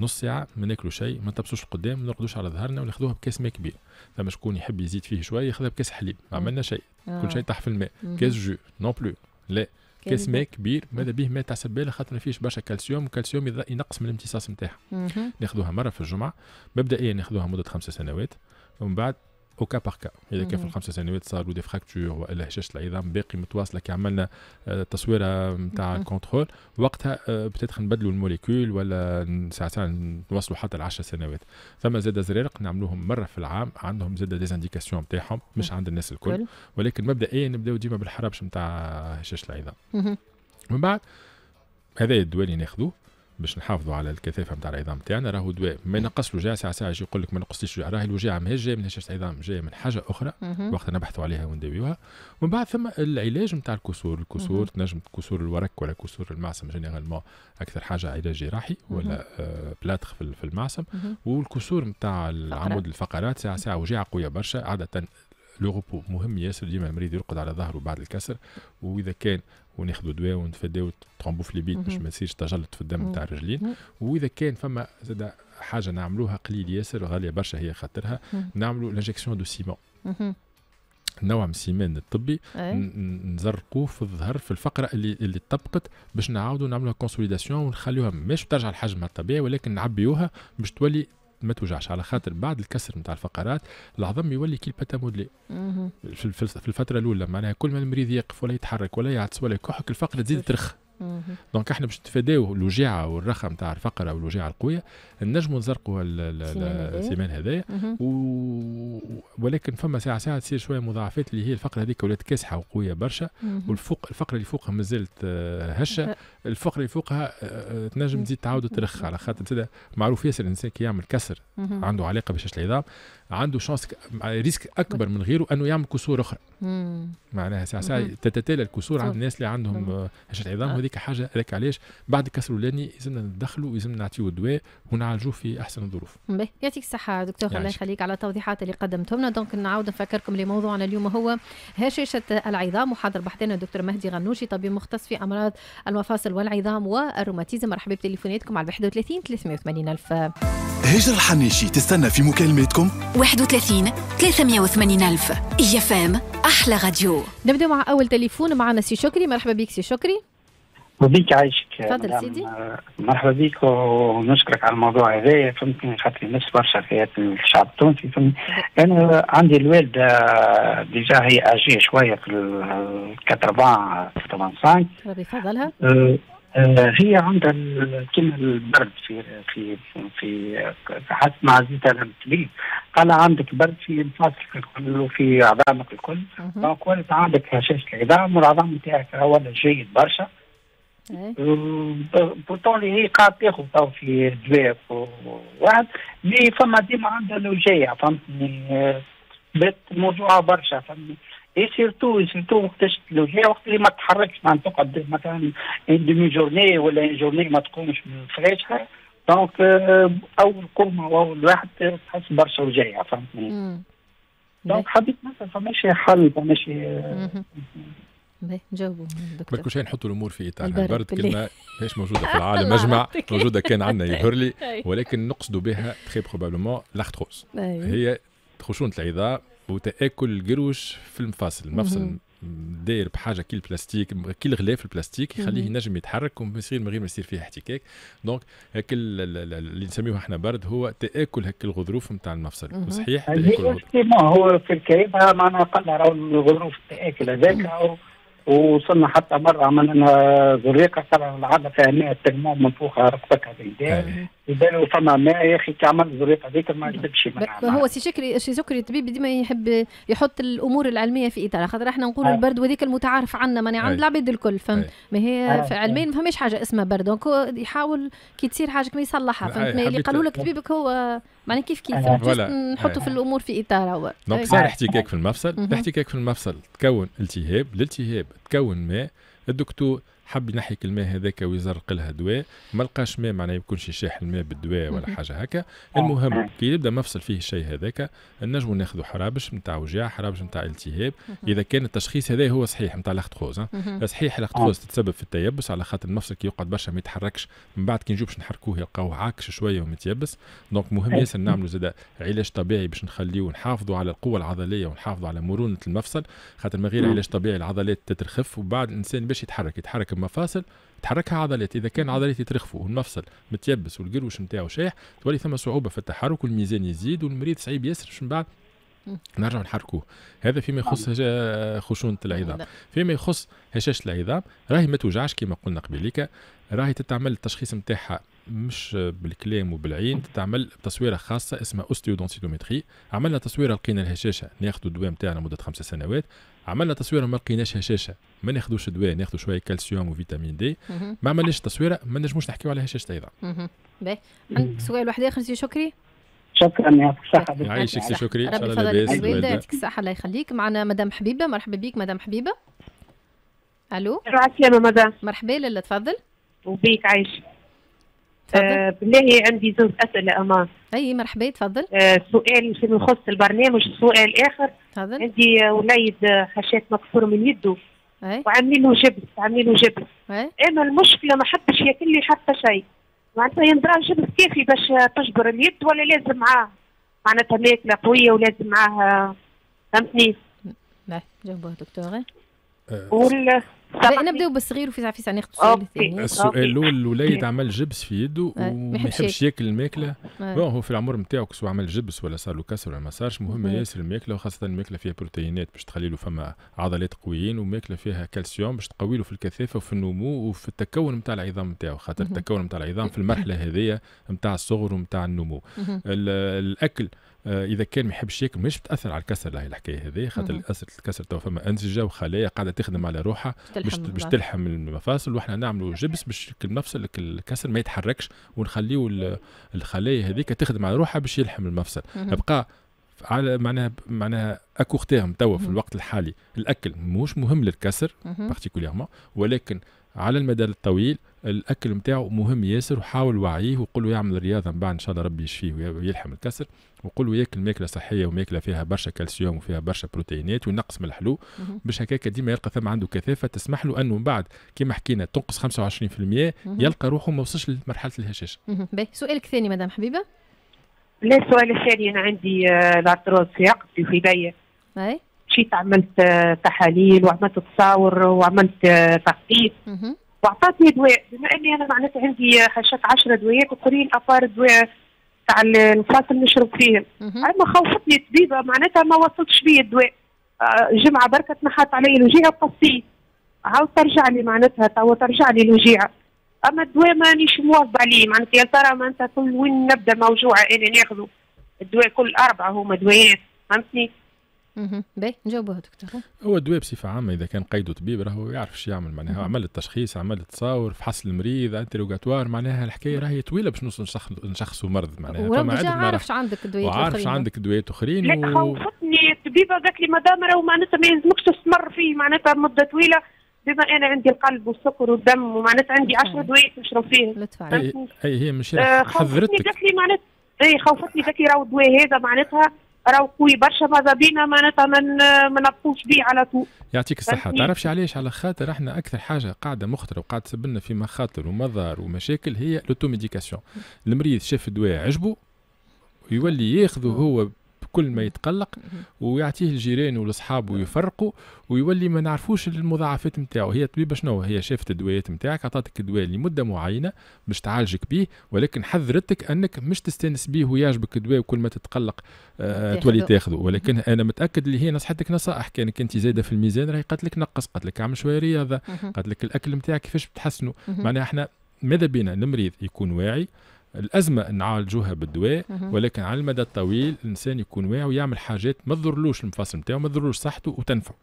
نص ساعة ما ناكلوا شيء ما تبسوش القدام ما نرقدوش على ظهرنا وناخذوها بكاس ماء كبير فما شكون يحب يزيد فيه شوية ياخذها بكاس حليب ما عملنا شيء آه. كل شيء آه. طاح في الماء كاس جو نون بلو لا كاس ماء كبير ماذا به ماء تاع سباله خاطر ما فيهش برشا كالسيوم والكالسيوم ينقص من الامتصاص نتاعها ناخذوها مره في الجمعه مبدئيا ناخذوها مده خمس سنوات ومن بعد او كا بار كا اذا كان في الخمس سنوات صار له دي فراكتور والا هشاشه العظام باقي متواصله كي عملنا تصويره نتاع كونترول وقتها بتيتر آه، نبدلوا الموليكول ولا ساعتها نوصلوا حتى ل 10 سنوات فما زاد زرارق نعملوهم مره في العام عندهم زاد ديزانديكاسيون نتاعهم مش عند الناس الكل ولكن مبدئيا نبداو ديما بالحرابش نتاع هشاشه العظام من بعد هذا الدواء اللي ناخذوه باش نحافظوا على الكثافه نتاع العظام تاعنا راهو دواء ما ينقص وجع ساعه ساعه يجي يقول لك ما نقصتيش وجع راهي الوجيعه ماهيش جايه من هشاشه عظام جايه من حاجه اخرى وقتها نبحثوا عليها ونداويوها ومن بعد ثم العلاج نتاع الكسور الكسور تنجم كسور الورك ولا كسور المعصم جينيرالمون اكثر حاجه علاج جراحي ولا بلاتخ آه، في المعصم والكسور نتاع العمود الفقرات ساعه ساعه وجيعه قويه برشا عاده لو مهم ياسر ديما المريض يرقد على ظهره بعد الكسر واذا كان وناخذوا دواء ونتفداو ترومبوفليبيت باش ما يصيرش تجلط في الدم تاع الرجلين واذا كان فما زاد حاجه نعملوها قليل ياسر غاليه برشا هي خاطرها نعملوا لانجيكسيون دو سيمون نوع من السيمان الطبي إيه. نزرقوه في الظهر في الفقره اللي اللي طبقت باش نعاودوا نعملوها كونسوليداسيون ونخليوها مش ترجع الحجم الطبيعي ولكن نعبيوها باش تولي ما توجعش على خاطر بعد الكسر نتاع الفقرات العظم يولي كي الباتا مودلي في الفتره الاولى معناها كل ما المريض يقف ولا يتحرك ولا يعطس ولا يكحك الفقره تزيد ترخ دونك احنا باش نتفاداو الوجيعه والرخه نتاع الفقره والوجيعه القويه نجموا نزرقوا السيمان هذايا و... ولكن فما ساعه ساعه تصير شويه مضاعفات اللي هي الفقره هذيك ولات كاسحه وقويه برشا والفوق الفقره اللي فوقها مازالت آه، هشه الفقره اللي فوقها آه، آه، تنجم تزيد تعاود ترخ على خاطر معروف ياسر الانسان كي يعمل كسر عنده علاقه بشاشة العظام عنده شانس ريسك اكبر من غيره انه يعمل كسور اخرى معناها ساعه ساعه تتتالى الكسور عند الناس اللي عندهم هشاشه العظام وهذيك آه. حاجه هذاك علاش بعد الكسر الاولاني يلزمنا ندخلوا ويلزمنا نعطيو الدواء ونعالجوه في احسن الظروف. يعطيك الصحه دكتور الله يخليك على التوضيحات اللي قدمتهم لنا دونك نعاود نفكركم لموضوعنا اليوم هو هشاشه العظام وحاضر بحثنا الدكتور مهدي غنوشي طبيب مختص في امراض المفاصل والعظام والروماتيزم مرحبا بتليفوناتكم على 31 380 الف هجر الحنيشي تستنى في مكالمتكم 31 380 الف اي اف ام احلى راديو نبدا مع اول تليفون معنا سي شكري مرحبا بك سي شكري وبيك عايشك تفضل سيدي مرحبا بيك ونشكرك على الموضوع هذا فهمتني خاطر يمس برشا في الشعب التونسي فهمتني انا عندي الوالده آه، ديجا هي اجي شويه في ال 85 ربي يفضلها آه، آه، هي عندها كلمة البرد في في في حتى مع زيت لي قال عندك برد في انفاسك الكل وفي عظامك الكل دونك ولات عندك هشاشه العظام والعظام نتاعك ولا جيد برشا إيه؟ بورتون اللي هي قاعد تاخذ في دواء واحد مي فما ديما عندها لوجيع فهمتني بيت موضوع برشا فهمتني اي سيرتو سيرتو وقتاش لوجيع وقت اللي ما تتحركش معناتها تقعد مثلا ان دومي جورني ولا ان جورني ما تقومش من فراشها دونك آه، اول قمه واول واحد تحس برشا وجيع فهمتني دونك حبيت مثلا فماشي حل فماشي جاوبوا الدكتور بالكل شيء نحطوا الامور في اطار يعني البرد, البرد كلمه مش موجوده في العالم مجمع موجوده كان عندنا يظهر لي أيوة. ولكن نقصدوا بها تخي بروبابلومون لاختروس هي خشونه العظام وتاكل القروش في المفاصل المفصل داير بحاجه كي البلاستيك كي الغلاف البلاستيك يخليه ينجم يتحرك ويصير من غير ما يصير فيه احتكاك دونك هاك اللي نسميوه احنا برد هو تاكل هاك الغضروف نتاع المفصل صحيح تاكل هو في الكريم معناها قلنا راهو الغضروف تاكل هذاك ووصلنا حتى مره عملنا زريقه صار العاده فيها 100 ترموم منفوخه ركبتها بيداء اذا فما ما يا اخي كي عمل الظروف هذيك ما نكذبش هو سي شكري سي سكري الطبيب ديما يحب يحط الامور العلميه في اطار خاطر احنا نقولوا آه. البرد وذيك المتعارف عنا ماني عند آه. العباد الكل فهمت آه. ما هي علميا ما فماش حاجه اسمها برد دونك يحاول كي تصير حاجه كما يصلحها فهمت ما اللي قالوا لك طبيبك هو معناها كيف كيف نحطوا في الامور في اطار هو دونك صار احتكاك في المفصل الاحتكاك في المفصل تكون التهاب الالتهاب تكون ماء الدكتور حب ينحي الماء هذاك ويزرق لها دواء ما لقاش ماء معناه يكونش يشاح الماء بالدواء ولا حاجه هكا المهم أه. كي يبدا مفصل فيه الشيء هذاك النجم ناخذوا حرابش نتاع وجع حرابش نتاع التهاب اذا كان التشخيص هذا هو صحيح نتاع الاختخوز صحيح الاختخوز أه. تتسبب في التيبس على خاطر المفصل كي يقعد برشا ما يتحركش من بعد كي نجوبش باش نحركوه يلقاوه عاكش شويه ومتيبس دونك مهم أه. ياسر نعملوا زاد علاج طبيعي باش نخليه ونحافظوا على القوه العضليه ونحافظوا على مرونه المفصل خاطر ما غير علاج طبيعي العضلات تترخف وبعد الانسان باش يتحرك يتحرك مفاصل تحركها عضلات اذا كان عضلات ترخفوا والمفصل متيبس والقروش نتاعو شايح تولي ثم صعوبه في التحرك والميزان يزيد والمريض صعيب ياسر باش من بعد نرجعوا نحركوه هذا فيما يخص خشونه العظام نعم. فيما يخص هشاشه العظام راهي ما توجعش كما قلنا قبيليك راهي تتعمل التشخيص نتاعها مش بالكلام وبالعين تتعمل تصويره خاصه اسمها اوستيودونسيتومتري عملنا تصويره لقينا الهشاشه ناخذ الدواء نتاعنا مده خمسة سنوات عملنا تصويره ما لقيناش هشاشه ما ناخذوش دواء ناخذوا شويه كالسيوم وفيتامين دي ما عملناش تصويره ما نجموش نحكيو على هشاشه ايضا عندك سؤال واحد اخر سي شكري شكرا يعطيك الصحه يعيشك سي شكري ان شاء الله لاباس يعطيك الصحه الله يخليك معنا مدام حبيبه مرحبا بك مدام حبيبه الو السلامة مدام مرحبا لاله تفضل وبيك عايش آه بالله عندي زوج اسئله امان اي مرحبا تفضل آه سؤال فيما يخص البرنامج سؤال اخر تفضل عندي وليد حشات مكسور من يده إيه؟ وعاملين له جبس عاملين له جبس اما إيه؟ المشكله ما حبش ياكل لي حتى شيء معناتها ينضرب جبس كافي باش تجبر اليد ولا لازم معاه معناتها ماكله قويه ولازم معاه فهمتني؟ نعم جاوبوها دكتوره إيه؟ وال نبداو بالصغير وفي في ساعه اختصاصي السؤال الثاني السؤال الاول الوليد إيه. عمل جبس في يده إيه، وما يحبش ياكل الماكله بون إيه. هو في العمر نتاعو كسو عمل جبس ولا صار له كسر ولا ما صارش مهم ياسر الماكله وخاصه الماكله فيها بروتينات باش تخلي له فما عضلات قويين وماكله فيها كالسيوم باش تقوي له في الكثافه وفي النمو وفي التكون نتاع العظام نتاعو خاطر التكون نتاع العظام في المرحله هذه نتاع الصغر ونتاع النمو الاكل آه، اذا كان ما يحبش ياكل مش بتاثر على الكسر راهي الحكايه هذه خاطر الكسر الكسر تو فما انسجه وخلايا قاعده تخدم على روحها باش باش تلحم المفاصل واحنا نعملوا جبس باش المفصل الكسر ما يتحركش ونخليو الخلايا هذيك تخدم على روحها باش يلحم المفصل يبقى على معناها معناها اكوغ تيرم توا في الوقت الحالي الاكل مش مهم للكسر بارتيكوليرمون ولكن على المدى الطويل الاكل نتاعو مهم ياسر وحاول وعيه وقول له يعمل رياضه من بعد ان شاء الله ربي يشفيه ويلحم الكسر وقول له ياكل ماكله صحيه وماكله فيها برشا كالسيوم وفيها برشا بروتينات وينقص من الحلو باش هكاك ديما يلقى ثم عنده كثافه تسمح له انه من بعد كما حكينا تنقص 25% يلقى روحه ما وصلش لمرحله الهشاشه. سؤالك الثاني مدام حبيبه؟ لا السؤال الثاني انا عندي آه، الارتروز في عقدي في ايديا. مشيت عملت تحاليل وعملت تصاور وعملت تخطيط واعطتني دواء بما اني انا معناتها عندي حشات 10 دوايات وقرين ابار دواء تاع الفاصل نشرب فيهم اما خوفتني الطبيبه معناتها ما وصلتش بيا الدواء آه، جمعه بركه نحات علي الوجيعه وقصيت عاود ترجع لي معناتها توا ترجع لي الوجيعه اما الدواء مانيش مواظب عليه معناتها يا ترى معناتها كل وين نبدا موجوعه انا ناخذه الدواء كل اربعه هما دوايات فهمتني باهي نجاوبوها دكتور هو الدواء بصفه عامه اذا كان قيده طبيب راهو يعرف شو يعمل معناها عمل التشخيص عمل التصاور فحص المريض انتروغاتوار معناها الحكايه راهي طويله باش نوصل نشخصوا مرض معناها فما عدد ما عارفش عندك دواء اخرين عندك دوايات اخرين لا خوفتني الطبيبه قالت لي مدام راهو معناتها ما يلزمكش تستمر فيه معناتها مده طويله بما انا عندي القلب والسكر والدم ومعناتها عندي 10 نعم. دوايات نشرب فيهم اي هي مش آه، حذرتك قالت لي معناتها اي خوفتني قالت لي راهو الدواء هذا معناتها راهو قوي برشا ماذا بينا معناتها ما نبقوش بيه على طول يعطيك الصحة تعرفش علاش على خاطر احنا أكثر حاجة قاعدة مخطرة وقاعدة تسبب لنا في مخاطر ومضار ومشاكل هي لوتوميديكاسيون المريض شاف الدواء عجبه يولي ياخذه هو بكل ما يتقلق ويعطيه الجيران والاصحاب نعم. ويفرقوا ويولي ما نعرفوش المضاعفات نتاعو هي الطبيبه شنو هي شافت الدويات نتاعك عطاتك الدواء لمده معينه باش تعالجك به ولكن حذرتك انك مش تستانس به ويعجبك الدواء وكل ما تتقلق آه تولي تاخذه ولكن انا متاكد اللي هي نصحتك نصائح كانك انت زايده في الميزان راهي قالت لك نقص قالت لك اعمل شويه رياضه قالت لك الاكل نتاعك كيفاش بتحسنه معناها احنا ماذا بينا المريض يكون واعي الازمه نعالجوها بالدواء ولكن على المدى الطويل الانسان يكون واعي ويعمل حاجات ما تضرلوش المفاصل نتاعو ما تضرلوش صحته وتنفعه.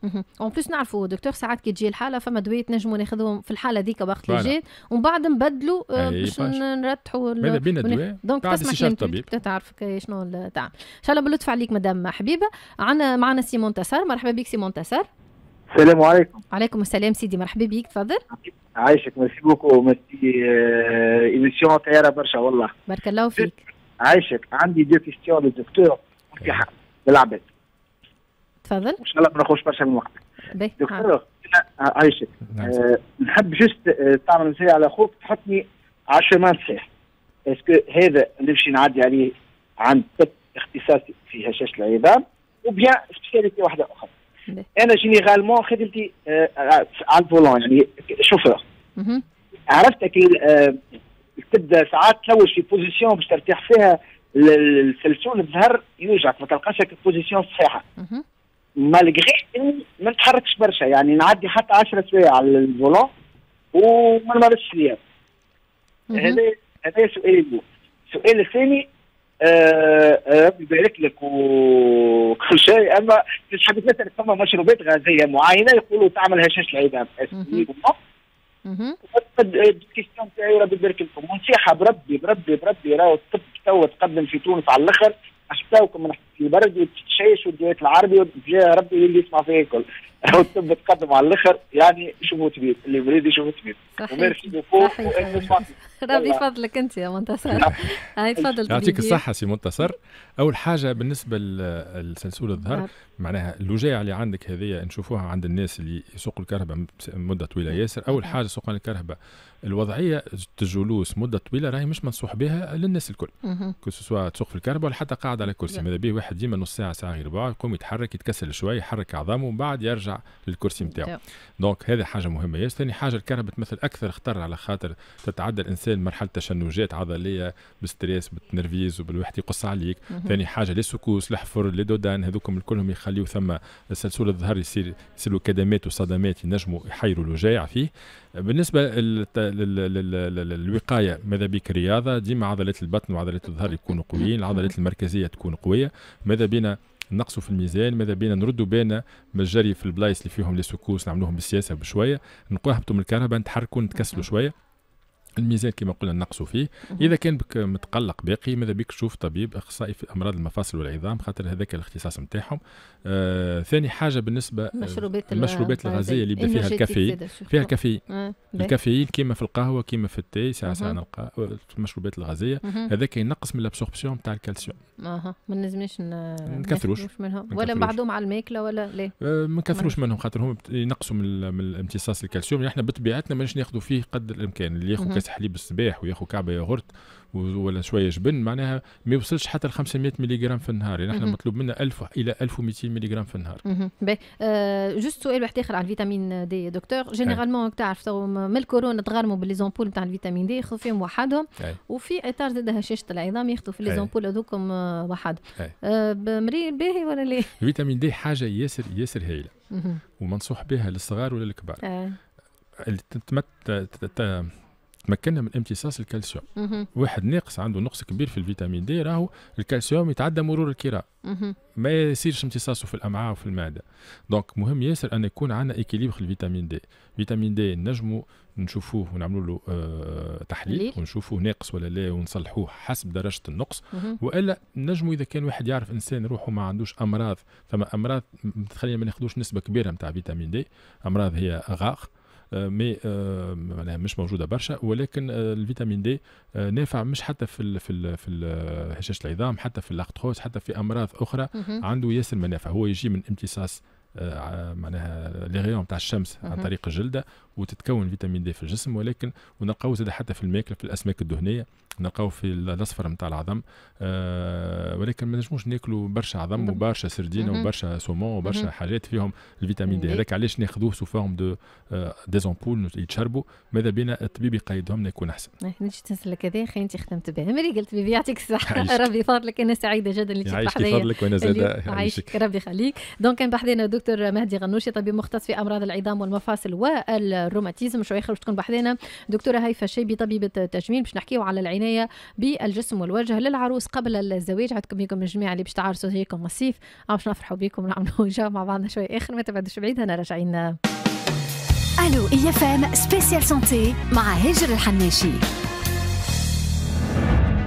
اون بليس نعرفوا دكتور ساعات كي تجي الحاله فما دواء تنجموا ناخذهم في الحاله ذيك وقت اللي جات ومن بعد نبدلوا آه، إيه، باش نرتحوا ماذا بينا الدواء دونك تسمع الطبيب تعرف شنو تعمل. ان شاء الله باللطف عليك مدام حبيبه عندنا معنا سيمون تسار مرحبا بك سيمون تسار. السلام عليكم وعليكم السلام سيدي مرحبا بيك تفضل عايشك ميرسي بوكو ميرسي آه، ايميسيون طياره برشا والله بارك الله فيك عايشك عندي دي كيستيون للدكتور حق للعباد تفضل ان شاء الله ما نخوش برشا من وقتك دكتور نعم. آه، عايشك نعم. آه، نحب جست تعمل نصيحه على اخوك تحطني على الشمال صحيح اسكو هذا نمشي نعدي عليه عند طب اختصاصي في هشاشه العظام وبيان سبيسياليتي واحده اخرى انا جينيرالمون خدمتي آه، على الفولون يعني شوفور عرفتك آه، تبدا ساعات تلوج في بوزيسيون باش ترتاح فيها السلسول الظهر يوجعك ما تلقاش البوزيسيون الصحيحه مالغري اني ما نتحركش برشا يعني نعدي حتى 10 سوايع على الفولون وما نمارسش رياضه هذا هذا سؤال الاول السؤال الثاني آه، آه، ربي يبارك لك وكل شيء اما في الحديث مثلا فما مشروبات غازيه معينه يقولوا تعمل هشاش العظام الكيستيون تاعي ربي يبارك لكم ونصيحه بربي بربي بربي راهو الطب تو تقدم في تونس على الاخر حتى وكم في برد وتتشيش الديات العربي يا ربي اللي يسمع فيها الكل هو تقدم على الاخر يعني شوفوا تبيت اللي يريد شو هو وميرسي بوكو ربي فضلك انت يا منتصر هاي تفضل يعطيك الصحه سي منتصر اول حاجه بالنسبه لسلسول الظهر نعم. معناها الوجاعه اللي عندك هذه نشوفوها عند الناس اللي يسوقوا الكهرباء مده طويله نعم. ياسر اول نعم. حاجه سوقان الكهرباء الوضعيه الجلوس مده طويله راهي مش منصوح بها للناس الكل كو سوا تسوق في الكهرباء ولا حتى قاعد على كرسي ماذا به الواحد ديما نص ساعه ساعه غير ربع يقوم يتحرك يتكسل شويه يحرك عظامه ومن بعد يرجع للكرسي نتاعو دونك هذه حاجه مهمه ياسر ثاني حاجه الكهرباء تمثل اكثر خطر على خاطر تتعدى الانسان مرحله تشنجات عضليه بالستريس بالتنرفيز وبالواحد يقص عليك ثاني حاجه لي سكوس الحفر لي دودان هذوكم كلهم يخليو ثم سلسول الظهر يصير يصير كدمات وصدمات ينجموا يحيروا الوجاع فيه بالنسبه للوقايه ماذا بك رياضه ديما عضلات البطن وعضلات الظهر يكونوا قويين نعم. العضلات المركزيه تكون قويه ماذا بينا نقصوا في الميزان ماذا بينا نردوا بينا من الجري في البلايص اللي فيهم لي سكوس نعملوهم بالسياسه بشويه نقوا هبطوا من الكهرباء نتحركوا نتكسلوا نعم. شويه الميزان كما قلنا نقصوا فيه اذا كان بك متقلق باقي ماذا بك تشوف طبيب اخصائي في امراض المفاصل والعظام خاطر هذاك الاختصاص نتاعهم آه ثاني حاجه بالنسبه آه، المشروبات المشروبات آه، الغازيه اللي يبدا فيها الكافيين فيها الكافيين آه، الكافيين كيما في القهوه كيما في التاي ساعه ساعه نلقى المشروبات الغازيه هذاك ينقص من لابسوربسيون نتاع الكالسيوم اها ما ما نكثروش منهم ولا بعضهم على الماكله ولا لا ما نكثروش منهم خاطر هم ينقصوا من, من امتصاص الكالسيوم يعني احنا بطبيعتنا ماناش ناخذوا فيه قد الامكان اللي ياخذ ياسة حليب الصباح وياخذ كعبه ياغورت ولا شويه جبن معناها ما يوصلش حتى ل 500 جرام في النهار يعني احنا مطلوب منا 1000 الى 1200 جرام في النهار. باهي جوست سؤال واحد اخر على الفيتامين دي دكتور جينيرالمون تعرف تو من الكورونا تغرموا بالليزومبول نتاع الفيتامين دي ياخذوا فيهم وحدهم وفي اطار زاد هشاشه العظام ياخذوا في ليزومبول هذوكم آه، وحدهم. اي آه، مريض باهي ولا لا؟ الفيتامين دي حاجه ياسر ياسر هايله ومنصوح بها للصغار ولا للكبار. اللي تمكننا من امتصاص الكالسيوم واحد ناقص عنده نقص كبير في الفيتامين دي راهو الكالسيوم يتعدى مرور الكرام ما يصيرش امتصاصه في الامعاء وفي المعده دونك مهم ياسر ان يكون عندنا اكيليبر في الفيتامين دي فيتامين دي نجمو نشوفوه ونعملوا له آه تحليل ونشوفوه ناقص ولا لا ونصلحوه حسب درجه النقص والا نجمو اذا كان واحد يعرف انسان روحه ما عندوش امراض فما امراض تخلينا ما ناخذوش نسبه كبيره نتاع فيتامين دي امراض هي غاق آه، مي آه، معناها مش موجوده برشا ولكن آه، الفيتامين دي نافع مش حتى في الـ في الـ في هشاشه العظام حتى في الاختروز حتى في امراض اخرى عنده ياسر منافع هو يجي من امتصاص آه، معناها ليغيون نتاع الشمس عن طريق الجلده وتتكون فيتامين دي في الجسم ولكن ونلقاو زاد حتى في الماكله في الاسماك الدهنيه نلقاو في الاصفر نتاع العظم آه، ولكن ما نجموش ناكلوا برشا عظم وبرشا سردينه وبرشا سومون وبرشا حاجات فيهم الفيتامين دي هذاك علاش ناخذوه سو فورم دو ديزامبول يتشربوا ماذا بينا الطبيب يقيدهم يكون احسن. إيه، نجي نسالك هذا خي انت خدمت به قلت بيبي يعطيك الصحه ربي يفضلك انا سعيده جدا اللي تجيك بحذايا يعيشك فضلك وانا زاد يعيشك ربي يخليك دونك كان بحذانا دكتور الدكتور مهدي غنوشي طبيب مختص في امراض العظام والمفاصل والروماتيزم شوي خرج تكون بحذينا دكتوره هيفا شيبي طبيبه تجميل باش نحكيو على العنايه بالجسم والوجه للعروس قبل الزواج عندكم بيكم الجميع اللي باش تعرسوا هيكم الصيف او باش نفرحوا بيكم نعملوا جو مع بعضنا شوي اخر ما تبعدوش بعيد هنا راجعين الو اي اف ام سبيسيال سونتي مع هاجر الحناشي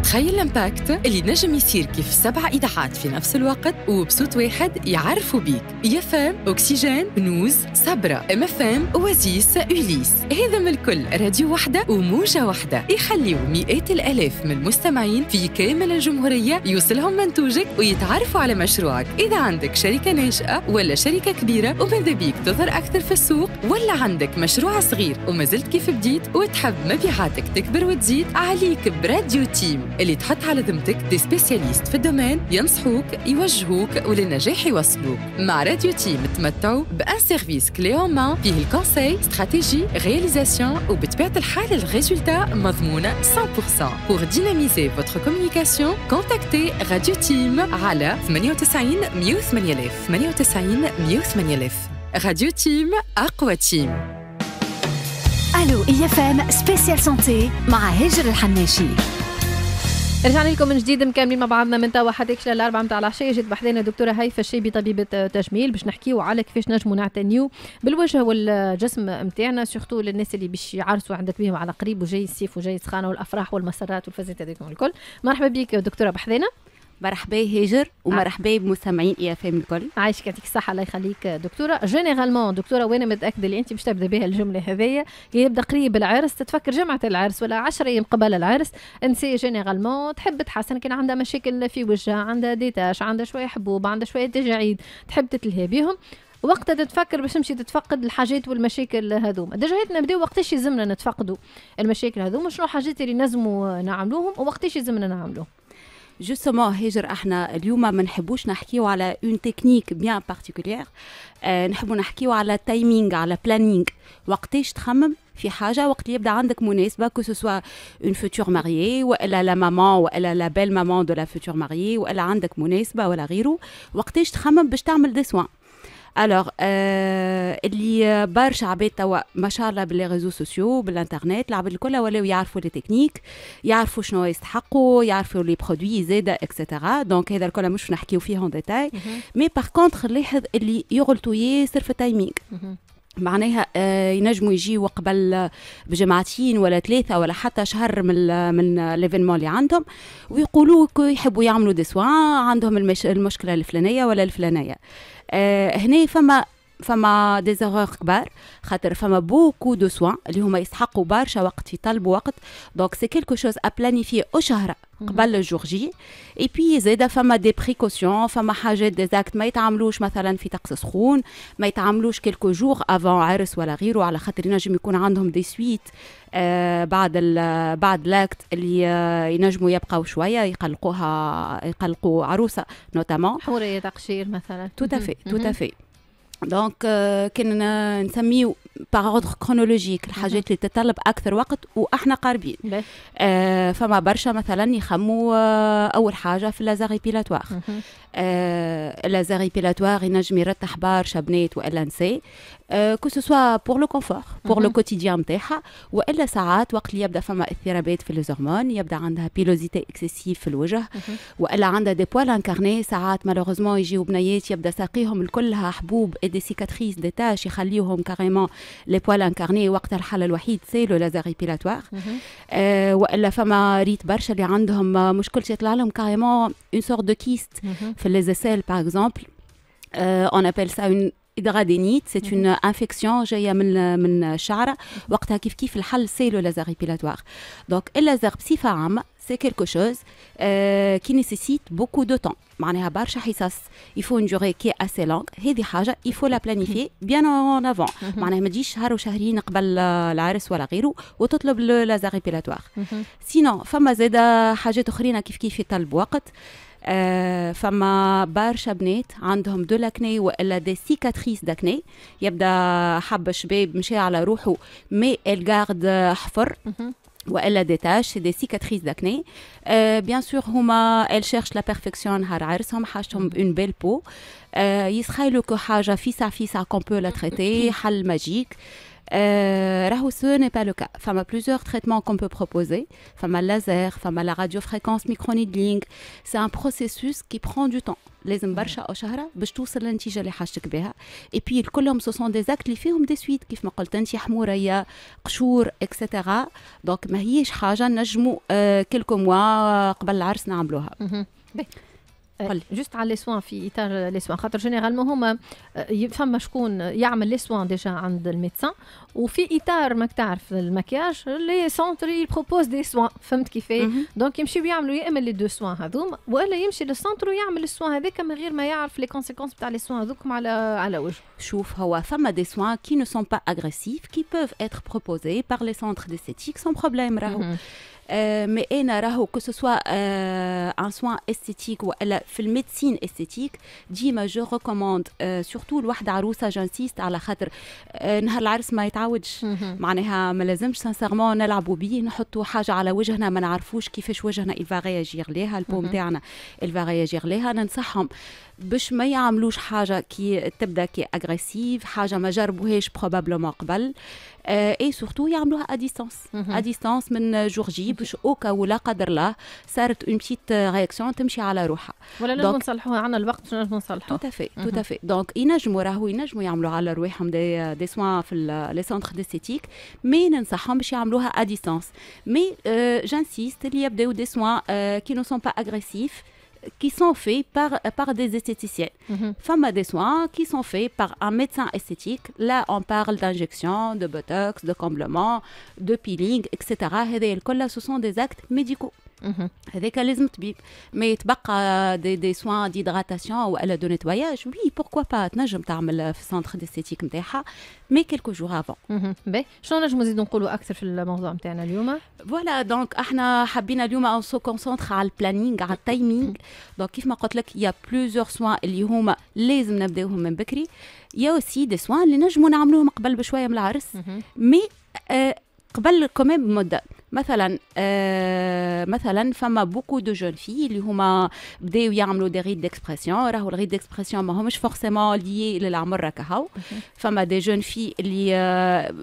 تخيل الامباكت اللي نجم يصير كيف سبع اذاعات في نفس الوقت وبصوت واحد يعرفوا بيك يا فام اوكسجين نوز صبرا ام اف ام اوازيس اوليس هذا من الكل راديو وحده وموجه وحده يخليوا مئات الالاف من المستمعين في كامل الجمهوريه يوصلهم منتوجك ويتعرفوا على مشروعك اذا عندك شركه ناشئه ولا شركه كبيره وماذا بيك تظهر اكثر في السوق ولا عندك مشروع صغير وما زلت كيف بديت وتحب مبيعاتك تكبر وتزيد عليك براديو تيم اللي تحط على ذمتك دي سبيسياليست في الدومين ينصحوك يوجهوك وللنجاح يوصلوك مع راديو تيم تمتعوا بان سيرفيس كلي ما فيه الكونساي استراتيجي رياليزاسيون وبطبيعه الحال الريزولتا مضمونه 100% pour dynamiser votre communication contactez راديو تيم على 98 108000 98 108000 راديو تيم اقوى تيم الو اي اف ام سبيسيال سانتي مع هاجر الحناشي رجعنا لكم من جديد مكملين مع بعضنا من توا حتى كشلا الاربعه نتاع العشيه جات بحذانا دكتوره هيفا الشيبي طبيبه تجميل باش نحكيو على كيفاش نجمو نعتنيو بالوجه والجسم نتاعنا سيرتو للناس اللي باش يعرسوا عندك بهم على قريب وجاي الصيف وجاي السخانه والافراح والمسرات والفزات هذيكم الكل مرحبا بك دكتوره بحذانا مرحبا هاجر ومرحبا آه. بمستمعين اي اف ام الكل عايشك يعطيك الصحه الله يخليك دكتوره جينيرالمون دكتوره وانا متاكده اللي انت باش تبدا بها الجمله هذيا يبدا قريب العرس تتفكر جمعه العرس ولا 10 ايام قبل العرس نسي جينيرالمون تحب تحسن كان عندها مشاكل في وجهها عندها ديتاش عندها شويه حبوب عندها شويه تجاعيد تحب تتلهي بهم وقتها تتفكر باش تمشي تتفقد الحاجات والمشاكل هذوما ديجا دجاجتنا نبداو وقتاش يلزمنا نتفقدوا المشاكل هذوما شنو الحاجات اللي نزموا نعملوهم ووقتاش يلزمنا نعملوهم جوستومون هاجر احنا اليوم ما نحبوش نحكيو على اون تكنيك بيان بارتيكولير نحبو نحكيو على تايمينغ على بلانينغ وقتاش تخمم في حاجه وقت يبدا عندك مناسبه كو سوسوا اون فوتور ماريي والا لا مامون والا لا بيل مامون دو لا فوتور ماريي والا عندك مناسبه ولا غيره وقتاش تخمم باش تعمل دي سوان الوغ اللي euh, برشا عباد توا ما شاء الله باللي ريزو سوسيو بالانترنت العباد الكل ولاو يعرفوا لي تكنيك يعرفوا شنو يستحقوا يعرفوا لي برودوي زاده اكسترا دونك هذا الكل مش نحكيو فيه اون ديتاي مي باغ كونتخ لاحظ اللي يغلطوا ياسر في التايمينغ معناها آه، ينجموا يجيو قبل بجمعتين ولا ثلاثه ولا حتى شهر من من ليفينمون اللي عندهم ويقولوا يحبوا يعملوا دي عندهم المش... المشكله الفلانيه ولا الفلانيه آه، هنا فما فما ديزاغور كبار خاطر فما بوكو دو سوان اللي هما يسحقوا برشا وقت في طلب وقت دونك سي كيلكو شوز ا بلانيفي او شهره Mhm. قبل الجور جي اي بي زاده فما دي بريكوسيون فما حاجات دي زاكت ما يتعاملوش مثلا في طقس سخون ما يتعاملوش كيلكو جور افون عرس ولا غيره على خاطر ينجم يكون عندهم دي سويت آه بعد بعد لاكت اللي آه ينجموا يبقاو شويه يقلقوها يقلقوا عروسه نوتامون حوريه تقشير مثلا توتافي توتافي دونك كنا نسميو باغ كرونولوجيك mhm. الحاجات اللي تتطلب اكثر وقت واحنا قاربين آه فما برشا مثلا يخموا آه اول حاجه في لازاري بيلاتوار آه لازاري بيلاتوار ينجم يرتح برشا بنات والا نساء آه كو سوسوا بور لو كونفور بور لو كوتيديان نتاعها والا ساعات وقت اللي يبدا فما اضطرابات في لي يبدا عندها بيلوزيتي اكسيسيف في الوجه والا عندها دي بوال انكارني ساعات مالوغوزمون يجيو بنيات يبدا ساقيهم الكلها حبوب دي سيكاتريس دي تاش يخليهم كاريمون لي بوال انكارني وقت الحل الوحيد سي لو لازر ريبيلاتوار آه والا فما ريت برشا اللي عندهم مشكل يطلع لهم كاريمون اون سورت دو كيست في لي زيسيل باغ اكزومبل آه اون ابل سا اون ادغادينيت سي اون انفيكسيون جايه من من الشعره وقتها كيف كيف الحل سي لو لازار دونك اللازار بصفه عامه سي كيلكو شوز كي نيسيسيت بوكو دو طون معناها برشا حصص يفو اون جوغي كي اسي لونغ هذه حاجه يفو لا بلانيفي بيان اون افون معناها ما تجيش شهر وشهرين قبل العرس ولا غيره وتطلب لازار ايبيلاتوار سينون فما زاده حاجات اخرين كيف كيف يطلب وقت آه، فما برشا بنات عندهم دو لاكني والا دي سيكاتريس داكني يبدا حب الشباب مشى على روحه مي الغارد حفر والا دي تاش دي سيكاتريس داكني بيان سور هما ال شيرش لا بيرفيكسيون نهار عرسهم حاجتهم اون بيل بو يسخايلو كو حاجه فيسا فيسا كون بو لا تريتي حل ماجيك Euh, ce n'est pas le cas. y a plusieurs traitements qu'on peut proposer. Femme a le laser, femme a la radiofréquence, microneedling. C'est un processus qui prend du temps. Les embarcha au shahra, bach tous les lentilles, les hashtag beha. Et puis, ce sont des actes, qui font des suites, qui font que le tenti, hamouraya, kshour, etc. Donc, ma hiye, shahaja, najmou, euh, quelques mois, qbal l'ars, n'a ambloha. Mhm. قل جست على لي سوان في اطار لي سوان خاطر جينيرالمون هما آه، فما شكون يعمل لي سوان ديجا عند الميدسان وفي اطار ماك تعرف المكياج لي سونتر يبروبوز دي سوان فهمت كيفاه دونك يمشيو يعملوا يا اما لي دو سوان هذوما والا يمشي للسونتر ويعمل السوان هذاك من غير ما يعرف لي كونسيكونس تاع لي سوان هذوكم على على وجه شوف هو فما دي سوان كي نو سون با اغريسيف كي بوف اتر بروبوزي بار لي سونتر ديستيتيك سون بروبليم راهو مي انا راهو كو سوسوا ان سوان استيتيك والا في الميدسين استيتيك ديما جو ريكوموند سورتو لواحد عروسه جانسيست على خاطر نهار العرس ما يتعاودش معناها ما لازمش سانسيرمون نلعبوا بيه نحطوا حاجه على وجهنا ما نعرفوش كيفاش وجهنا الفا غياجيغ ليها البوم تاعنا الفا غياجيغ ليها ننصحهم باش ما يعملوش حاجه كي تبدا كي اغريسيف حاجه ما جربوهاش بروبابلومون قبل آه، اي سورتو يعملوها ا ديستانس ا ديستانس من جورجي باش اوكا ولا قدر الله صارت اون بيت رياكسيون تمشي على روحها ولا لازم نصلحوها عندنا الوقت باش نجم نصلحوها تو تافي تو تافي دونك ينجموا راهو ينجموا يعملوا على روحهم دي, دي سوا في لي سونتر سيتيك مي ننصحهم باش يعملوها ا ديستانس مي جانسيست اللي يبداو دي سوا كي نو سون با اغريسيف qui sont faits par, des esthéticiennes. Femmes Femme à des soins qui sont faits par un médecin esthétique. Là, on parle d'injection, de botox, de comblement, de peeling, etc. Et ce sont des actes médicaux. هذاك لازم طبيب ما يتبقى دي, دي سوان ديدغاتاسيون ولا دو نتواياج وي بوركوا با تنجم تعمل في دي ديستيتيك نتاعها مي كيلكو جور افون باهي شنو نجمو نزيدو نقولوا اكثر في الموضوع نتاعنا اليوم فوالا دونك احنا حبينا اليوم اون سو كونسونتر على البلانينغ على التايمينغ دونك كيف ما قلت لك يا بلوزور سوان اللي هما لازم نبداوهم من بكري يا اوسي دي سوان اللي نجمو نعملوهم قبل بشويه من العرس مي euh, قبل كوميم مده مثلا آه مثلا فما بوكو دو جون في اللي هما بداو يعملوا دي ريد ديكسبرسيون راهو الريد ديكسبرسيون ماهمش فورسيمون ليي للعمر راك هاو فما دي جون في اللي آه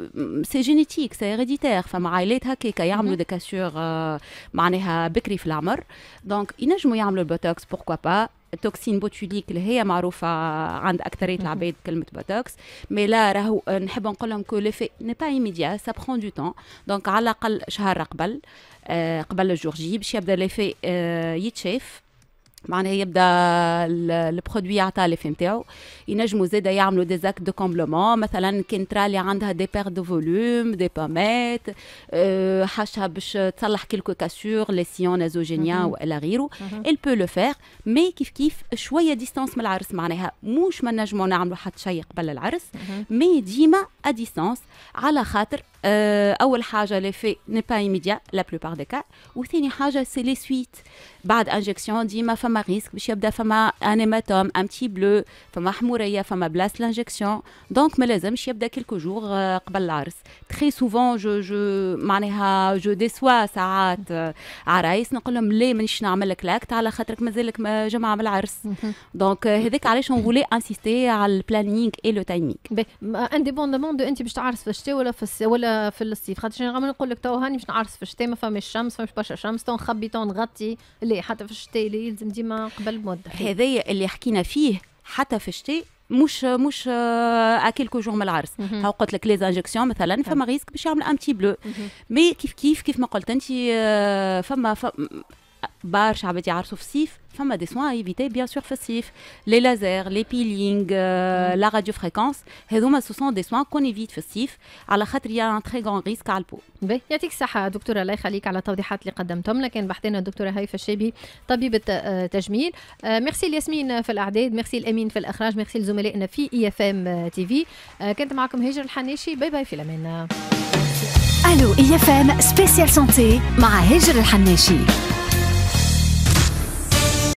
سي جينيتيك سي هيريديتير فما عائلات هكاكا يعملوا دي كاسور آه معناها بكري في العمر دونك ينجموا يعملوا البوتوكس بوركوا با التوكسين بوتوليك اللي هي معروفه عند اكثريه العباد كلمه بوتوكس مي لا راهو نحب نقول لهم كو لفي ني با ايميديا سا برون دو تون دونك على الاقل شهر قبل آه، قبل الجور جي باش يبدا لفي آه، يتشاف معناها يبدا البرودوي يعطى لي نتاعو ينجموا زاده يعملوا دي زاك دو كومبلومون مثلا كان ترالي عندها دي بير دو فوليوم دي بامات أه حاشها باش تصلح كيلكو كاسور لي سيون ازوجينيا والى غيره ال بو لو فير مي كيف كيف شويه ديستانس من العرس معناها مش ما نجموا نعملوا حتى شيء قبل العرس مي ديما ا ديستانس على خاطر آه، اول حاجه لي في ني با ايميديا لا بلوبار دي كا وثاني حاجه سي لي سويت بعد انجكسيون ديما فما فما ريسك باش يبدا فما انيماتوم ان تي بلو فما حموريه فما بلاص لانجيكسيون دونك ما لازمش يبدا كيلكو جور قبل العرس تري سوفون جو جو معناها جو ديسوا ساعات عرايس نقول لهم لا مانيش نعمل لك لاكت على خاطرك مازالك جمعه من العرس دونك هذاك علاش اون فولي انسيستي على البلانينغ اي لو تايمينغ انديبوندمون دو انت باش تعرس في الشتاء ولا في ولا في الصيف خاطر نقول لك تو هاني باش نعرس في الشتاء ما فماش شمس ما فماش برشا شمس تو نخبي تو نغطي لا حتى في الشتاء يلزم ديما كيما قبل مده هذايا اللي حكينا فيه حتى في الشتاء مش مش آه، اكيلكو جوغ من العرس هاو قلت لك لي زانجكسيون مثلا فما ريسك باش يعمل ان بلو مي كيف كيف كيف ما قلت انت آه، فما, فما برشا عباد يعرفوا في الصيف فما دي سوان ايفيتي بيان سور في الصيف لي لازير لي بيلينغ لا راديو فريكونس هذوما سو سون دي سوان كون ايفيت في الصيف على خاطر يا ان تري غون ريسك على البو يعطيك الصحة دكتورة الله يخليك على التوضيحات اللي قدمتهم لك كان بحثنا الدكتورة هيفا الشابي طبيبة تجميل ميرسي لياسمين في الأعداد ميرسي الأمين في الإخراج ميرسي لزملائنا في إي اف ام تي في كانت معكم هجر الحناشي باي باي في الأمان الو اي اف ام سبيسيال سونتي مع هجر الحناشي